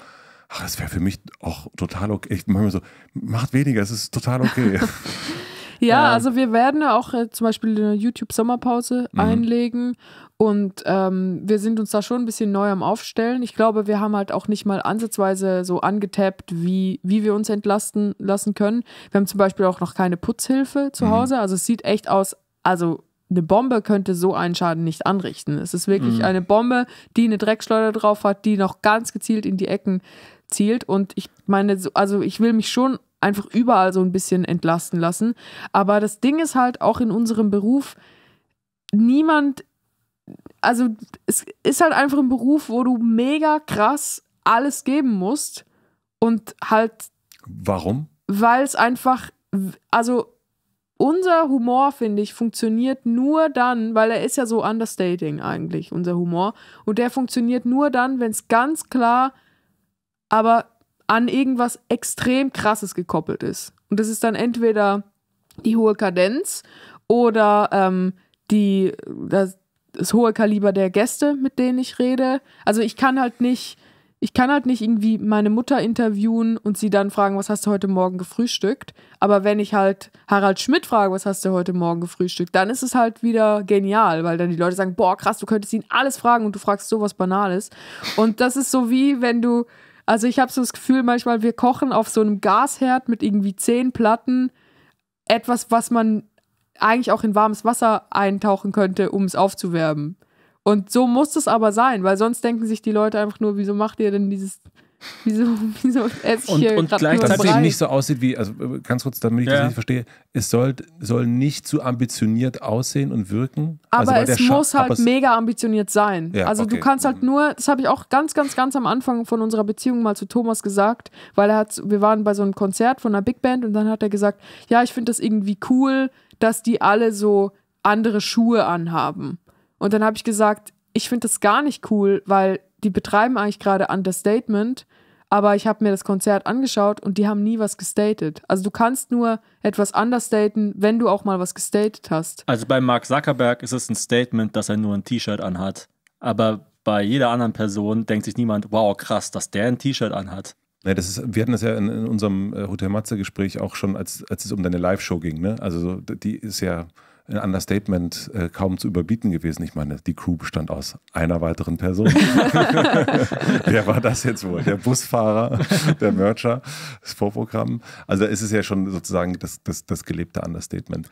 Speaker 2: ach, das wäre für mich auch total okay. Ich mache mir so, macht weniger, es ist total okay.
Speaker 3: ja, ähm. also wir werden ja auch äh, zum Beispiel eine YouTube-Sommerpause mhm. einlegen und ähm, wir sind uns da schon ein bisschen neu am Aufstellen. Ich glaube, wir haben halt auch nicht mal ansatzweise so angetappt, wie, wie wir uns entlasten lassen können. Wir haben zum Beispiel auch noch keine Putzhilfe zu mhm. Hause. Also es sieht echt aus, also eine Bombe könnte so einen Schaden nicht anrichten. Es ist wirklich mhm. eine Bombe, die eine Dreckschleuder drauf hat, die noch ganz gezielt in die Ecken zielt. Und ich meine, also ich will mich schon einfach überall so ein bisschen entlasten lassen. Aber das Ding ist halt auch in unserem Beruf, niemand, also es ist halt einfach ein Beruf, wo du mega krass alles geben musst und halt. Warum? Weil es einfach, also unser Humor, finde ich, funktioniert nur dann, weil er ist ja so understating eigentlich, unser Humor. Und der funktioniert nur dann, wenn es ganz klar, aber an irgendwas extrem krasses gekoppelt ist. Und das ist dann entweder die hohe Kadenz oder ähm, die, das, das hohe Kaliber der Gäste, mit denen ich rede. Also ich kann halt nicht ich kann halt nicht irgendwie meine Mutter interviewen und sie dann fragen, was hast du heute Morgen gefrühstückt? Aber wenn ich halt Harald Schmidt frage, was hast du heute Morgen gefrühstückt, dann ist es halt wieder genial, weil dann die Leute sagen, boah, krass, du könntest ihn alles fragen und du fragst sowas Banales. Und das ist so wie, wenn du, also ich habe so das Gefühl manchmal, wir kochen auf so einem Gasherd mit irgendwie zehn Platten etwas, was man eigentlich auch in warmes Wasser eintauchen könnte, um es aufzuwärmen. Und so muss es aber sein, weil sonst denken sich die Leute einfach nur, wieso macht ihr denn dieses Wieso, wieso esse ich und, hier Und gleichzeitig nur nicht so
Speaker 2: aussieht wie, also äh, ganz kurz, damit ich ja. das nicht verstehe, es soll, soll nicht zu ambitioniert aussehen und wirken. Aber also es muss Scha halt es mega
Speaker 3: ambitioniert sein. Ja, also okay. du kannst halt mhm. nur, das habe ich auch ganz, ganz, ganz am Anfang von unserer Beziehung mal zu Thomas gesagt, weil er hat, wir waren bei so einem Konzert von einer Big Band und dann hat er gesagt, ja, ich finde das irgendwie cool, dass die alle so andere Schuhe anhaben. Und dann habe ich gesagt, ich finde das gar nicht cool, weil die betreiben eigentlich gerade Understatement, aber ich habe mir das Konzert angeschaut und die haben nie was gestatet. Also du kannst nur etwas understaten, wenn du auch mal was gestatet hast.
Speaker 1: Also bei Mark Zuckerberg ist es ein Statement, dass er nur ein T-Shirt anhat. Aber bei jeder anderen Person denkt sich niemand, wow, krass, dass der ein T-Shirt anhat.
Speaker 2: Ja, das ist, wir hatten das ja in, in unserem äh, Hotel Matze-Gespräch auch schon, als, als es um deine Live-Show ging. Ne? Also die ist ja ein Understatement äh, kaum zu überbieten gewesen. Ich meine, die Crew bestand aus einer weiteren Person. Wer war das jetzt wohl? Der Busfahrer, der Mercher, das Vorprogramm. Also es ist ja schon sozusagen das, das, das gelebte Understatement.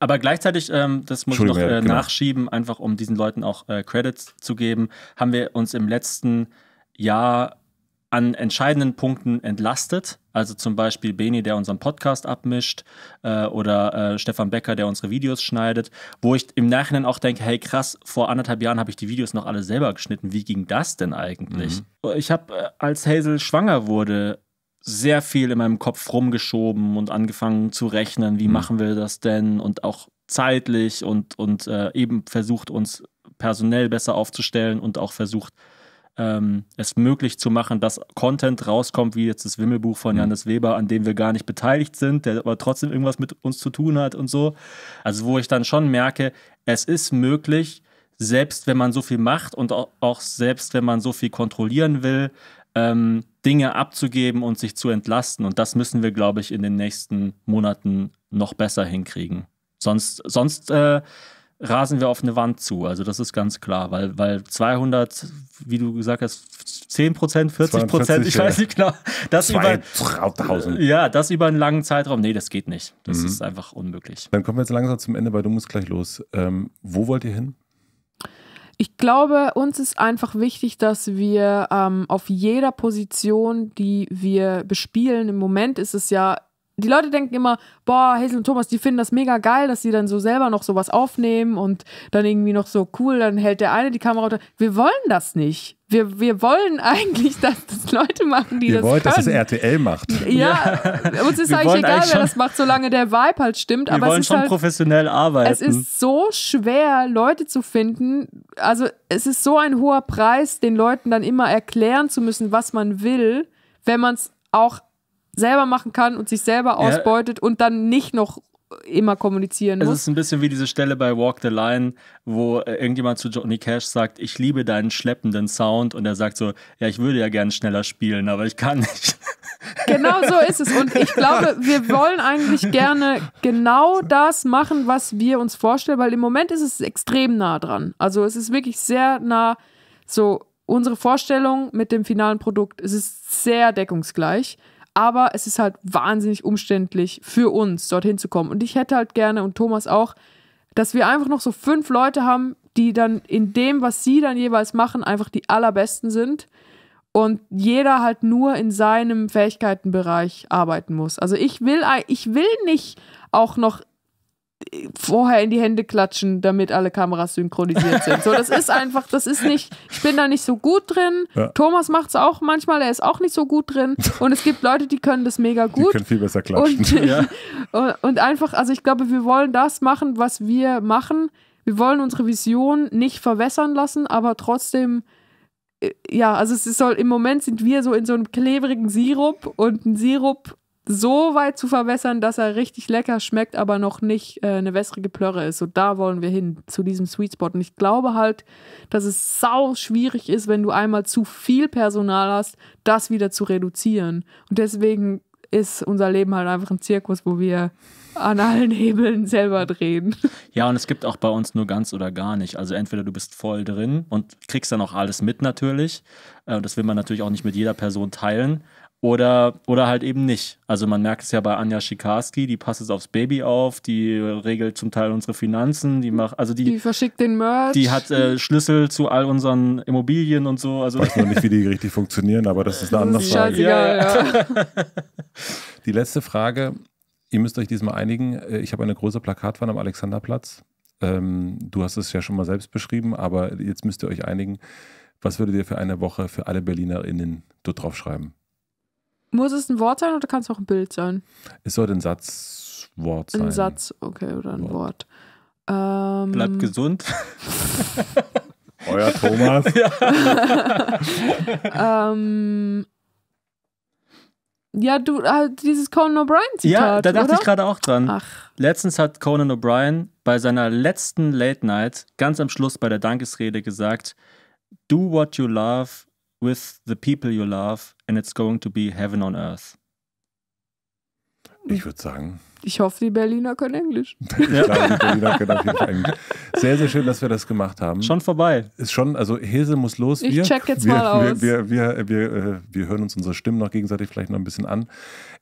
Speaker 1: Aber gleichzeitig, ähm, das muss ich noch äh, genau. nachschieben, einfach um diesen Leuten auch äh, Credits zu geben, haben wir uns im letzten Jahr an entscheidenden Punkten entlastet. Also zum Beispiel Beni, der unseren Podcast abmischt äh, oder äh, Stefan Becker, der unsere Videos schneidet, wo ich im Nachhinein auch denke, hey krass, vor anderthalb Jahren habe ich die Videos noch alle selber geschnitten. Wie ging das denn eigentlich? Mhm. Ich habe, äh, als Hazel schwanger wurde, sehr viel in meinem Kopf rumgeschoben und angefangen zu rechnen, wie mhm. machen wir das denn und auch zeitlich und, und äh, eben versucht uns personell besser aufzustellen und auch versucht, ähm, es möglich zu machen, dass Content rauskommt, wie jetzt das Wimmelbuch von mhm. Janis Weber, an dem wir gar nicht beteiligt sind, der aber trotzdem irgendwas mit uns zu tun hat und so. Also wo ich dann schon merke, es ist möglich, selbst wenn man so viel macht und auch selbst wenn man so viel kontrollieren will, ähm, Dinge abzugeben und sich zu entlasten. Und das müssen wir, glaube ich, in den nächsten Monaten noch besser hinkriegen. Sonst, sonst äh, rasen wir auf eine Wand zu. Also das ist ganz klar, weil, weil 200, wie du gesagt
Speaker 2: hast, 10 Prozent, 40 Prozent, ich weiß nicht genau. Das über,
Speaker 1: ja, das über einen langen Zeitraum. Nee, das geht nicht. Das mhm. ist einfach unmöglich.
Speaker 2: Dann kommen wir jetzt langsam zum Ende, weil du musst gleich los. Ähm, wo wollt ihr hin?
Speaker 3: Ich glaube, uns ist einfach wichtig, dass wir ähm, auf jeder Position, die wir bespielen, im Moment ist es ja die Leute denken immer, boah, Hazel und Thomas, die finden das mega geil, dass sie dann so selber noch sowas aufnehmen und dann irgendwie noch so cool, dann hält der eine die Kamera unter. Wir wollen das nicht. Wir, wir wollen eigentlich, dass das Leute machen, die wir das wollen, können. dass das
Speaker 2: RTL macht.
Speaker 3: Ja, ja. uns ist wir eigentlich egal, eigentlich wer das macht, solange der Vibe halt stimmt. Wir aber wollen es ist schon halt,
Speaker 1: professionell arbeiten. Es ist
Speaker 3: so schwer, Leute zu finden. Also es ist so ein hoher Preis, den Leuten dann immer erklären zu müssen, was man will, wenn man es auch selber machen kann und sich selber ausbeutet und dann nicht noch immer kommunizieren muss. Es ist
Speaker 1: ein bisschen wie diese Stelle bei Walk the Line, wo äh, irgendjemand zu Johnny Cash sagt, ich liebe deinen schleppenden Sound und er sagt so, ja, ich würde ja gerne schneller spielen, aber ich kann nicht.
Speaker 3: Genau so ist es und ich glaube, wir wollen eigentlich gerne genau das machen, was wir uns vorstellen, weil im Moment ist es extrem nah dran. Also es ist wirklich sehr nah so unsere Vorstellung mit dem finalen Produkt. Es ist sehr deckungsgleich aber es ist halt wahnsinnig umständlich für uns, dorthin zu kommen. Und ich hätte halt gerne und Thomas auch, dass wir einfach noch so fünf Leute haben, die dann in dem, was sie dann jeweils machen, einfach die allerbesten sind und jeder halt nur in seinem Fähigkeitenbereich arbeiten muss. Also ich will, ich will nicht auch noch vorher in die Hände klatschen, damit alle Kameras synchronisiert sind. So, das ist einfach, das ist nicht, ich bin da nicht so gut drin. Ja. Thomas macht es auch manchmal, er ist auch nicht so gut drin. Und es gibt Leute, die können das mega gut. Die können
Speaker 2: viel besser klatschen. Und, ja.
Speaker 3: und, und einfach, also ich glaube, wir wollen das machen, was wir machen. Wir wollen unsere Vision nicht verwässern lassen, aber trotzdem äh, ja, also es soll im Moment sind wir so in so einem klebrigen Sirup und ein Sirup so weit zu verbessern, dass er richtig lecker schmeckt, aber noch nicht äh, eine wässrige Plörre ist. So da wollen wir hin, zu diesem Sweet Spot. Und ich glaube halt, dass es sau schwierig ist, wenn du einmal zu viel Personal hast, das wieder zu reduzieren. Und deswegen ist unser Leben halt einfach ein Zirkus, wo wir an allen Hebeln selber drehen.
Speaker 1: Ja, und es gibt auch bei uns nur ganz oder gar nicht. Also entweder du bist voll drin und kriegst dann auch alles mit natürlich. Äh, das will man natürlich auch nicht mit jeder Person teilen oder, oder halt eben nicht. Also man merkt es ja bei Anja Schikarski, die passt es aufs Baby auf, die regelt zum Teil unsere Finanzen, die macht, also die, die verschickt den Merch, die hat äh, Schlüssel zu all unseren Immobilien und so. Also ich weiß noch nicht, wie
Speaker 2: die richtig funktionieren, aber das ist eine andere Frage. Ja, ja. die letzte Frage, ihr müsst euch diesmal einigen. Äh, ich habe eine große Plakatwand am Alexanderplatz. Ähm, du hast es ja schon mal selbst beschrieben, aber jetzt müsst ihr euch einigen. Was würdet ihr für eine Woche für alle BerlinerInnen dort draufschreiben?
Speaker 3: Muss es ein Wort sein oder kann es auch ein Bild sein? Es sollte
Speaker 2: ein Satzwort sein. Ein Satz,
Speaker 3: okay, oder ein Wort. Wort. Ähm, Bleibt gesund. Euer Thomas. Ja. ähm, ja, du, äh, dieses Conan O'Brien-Zitat. Ja, da dachte oder? ich gerade
Speaker 1: auch dran. Ach. Letztens hat Conan O'Brien bei seiner letzten Late Night ganz am Schluss bei der Dankesrede gesagt: Do what you love with the people you love and it's going to be heaven on earth.
Speaker 2: Ich würde sagen.
Speaker 3: Ich hoffe, die Berliner können Englisch. Ja. Klar, die Berliner können auf jeden Fall Englisch.
Speaker 2: Sehr, sehr schön, dass wir das gemacht haben. Schon vorbei. Ist schon, also Hese muss los. Wir, ich check jetzt wir, mal wir, aus. Wir, wir, äh, wir, äh, wir, hören uns unsere Stimmen noch gegenseitig vielleicht noch ein bisschen an.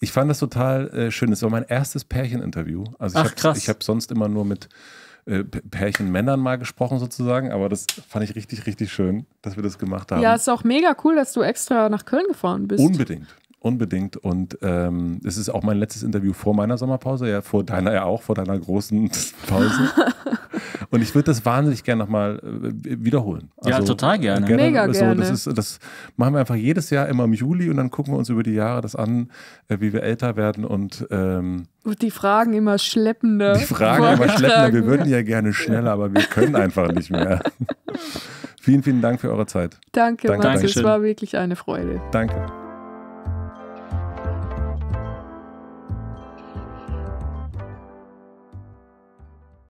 Speaker 2: Ich fand das total äh, schön. Es war mein erstes Pärcheninterview. Also ich krass. Ich habe sonst immer nur mit äh, Pärchen Männern mal gesprochen sozusagen, aber das fand ich richtig, richtig schön, dass wir das gemacht haben. Ja, ist
Speaker 3: auch mega cool, dass du extra nach Köln gefahren bist.
Speaker 2: Unbedingt. Unbedingt. Und ähm, es ist auch mein letztes Interview vor meiner Sommerpause, ja, vor deiner ja auch, vor deiner großen Pause. Und ich würde das wahnsinnig gerne nochmal äh, wiederholen. Also ja, total gerne. Äh, gerne Mega so, gerne. Das, ist, das, machen wir einfach jedes Jahr immer im Juli und dann gucken wir uns über die Jahre das an, äh, wie wir älter werden und ähm,
Speaker 3: die Fragen immer schleppender. Die Fragen immer schleppender. Wir würden ja
Speaker 2: gerne schneller, aber wir können einfach nicht mehr. vielen, vielen Dank für eure Zeit. Danke, Danke Marc. Es
Speaker 3: war wirklich eine Freude. Danke.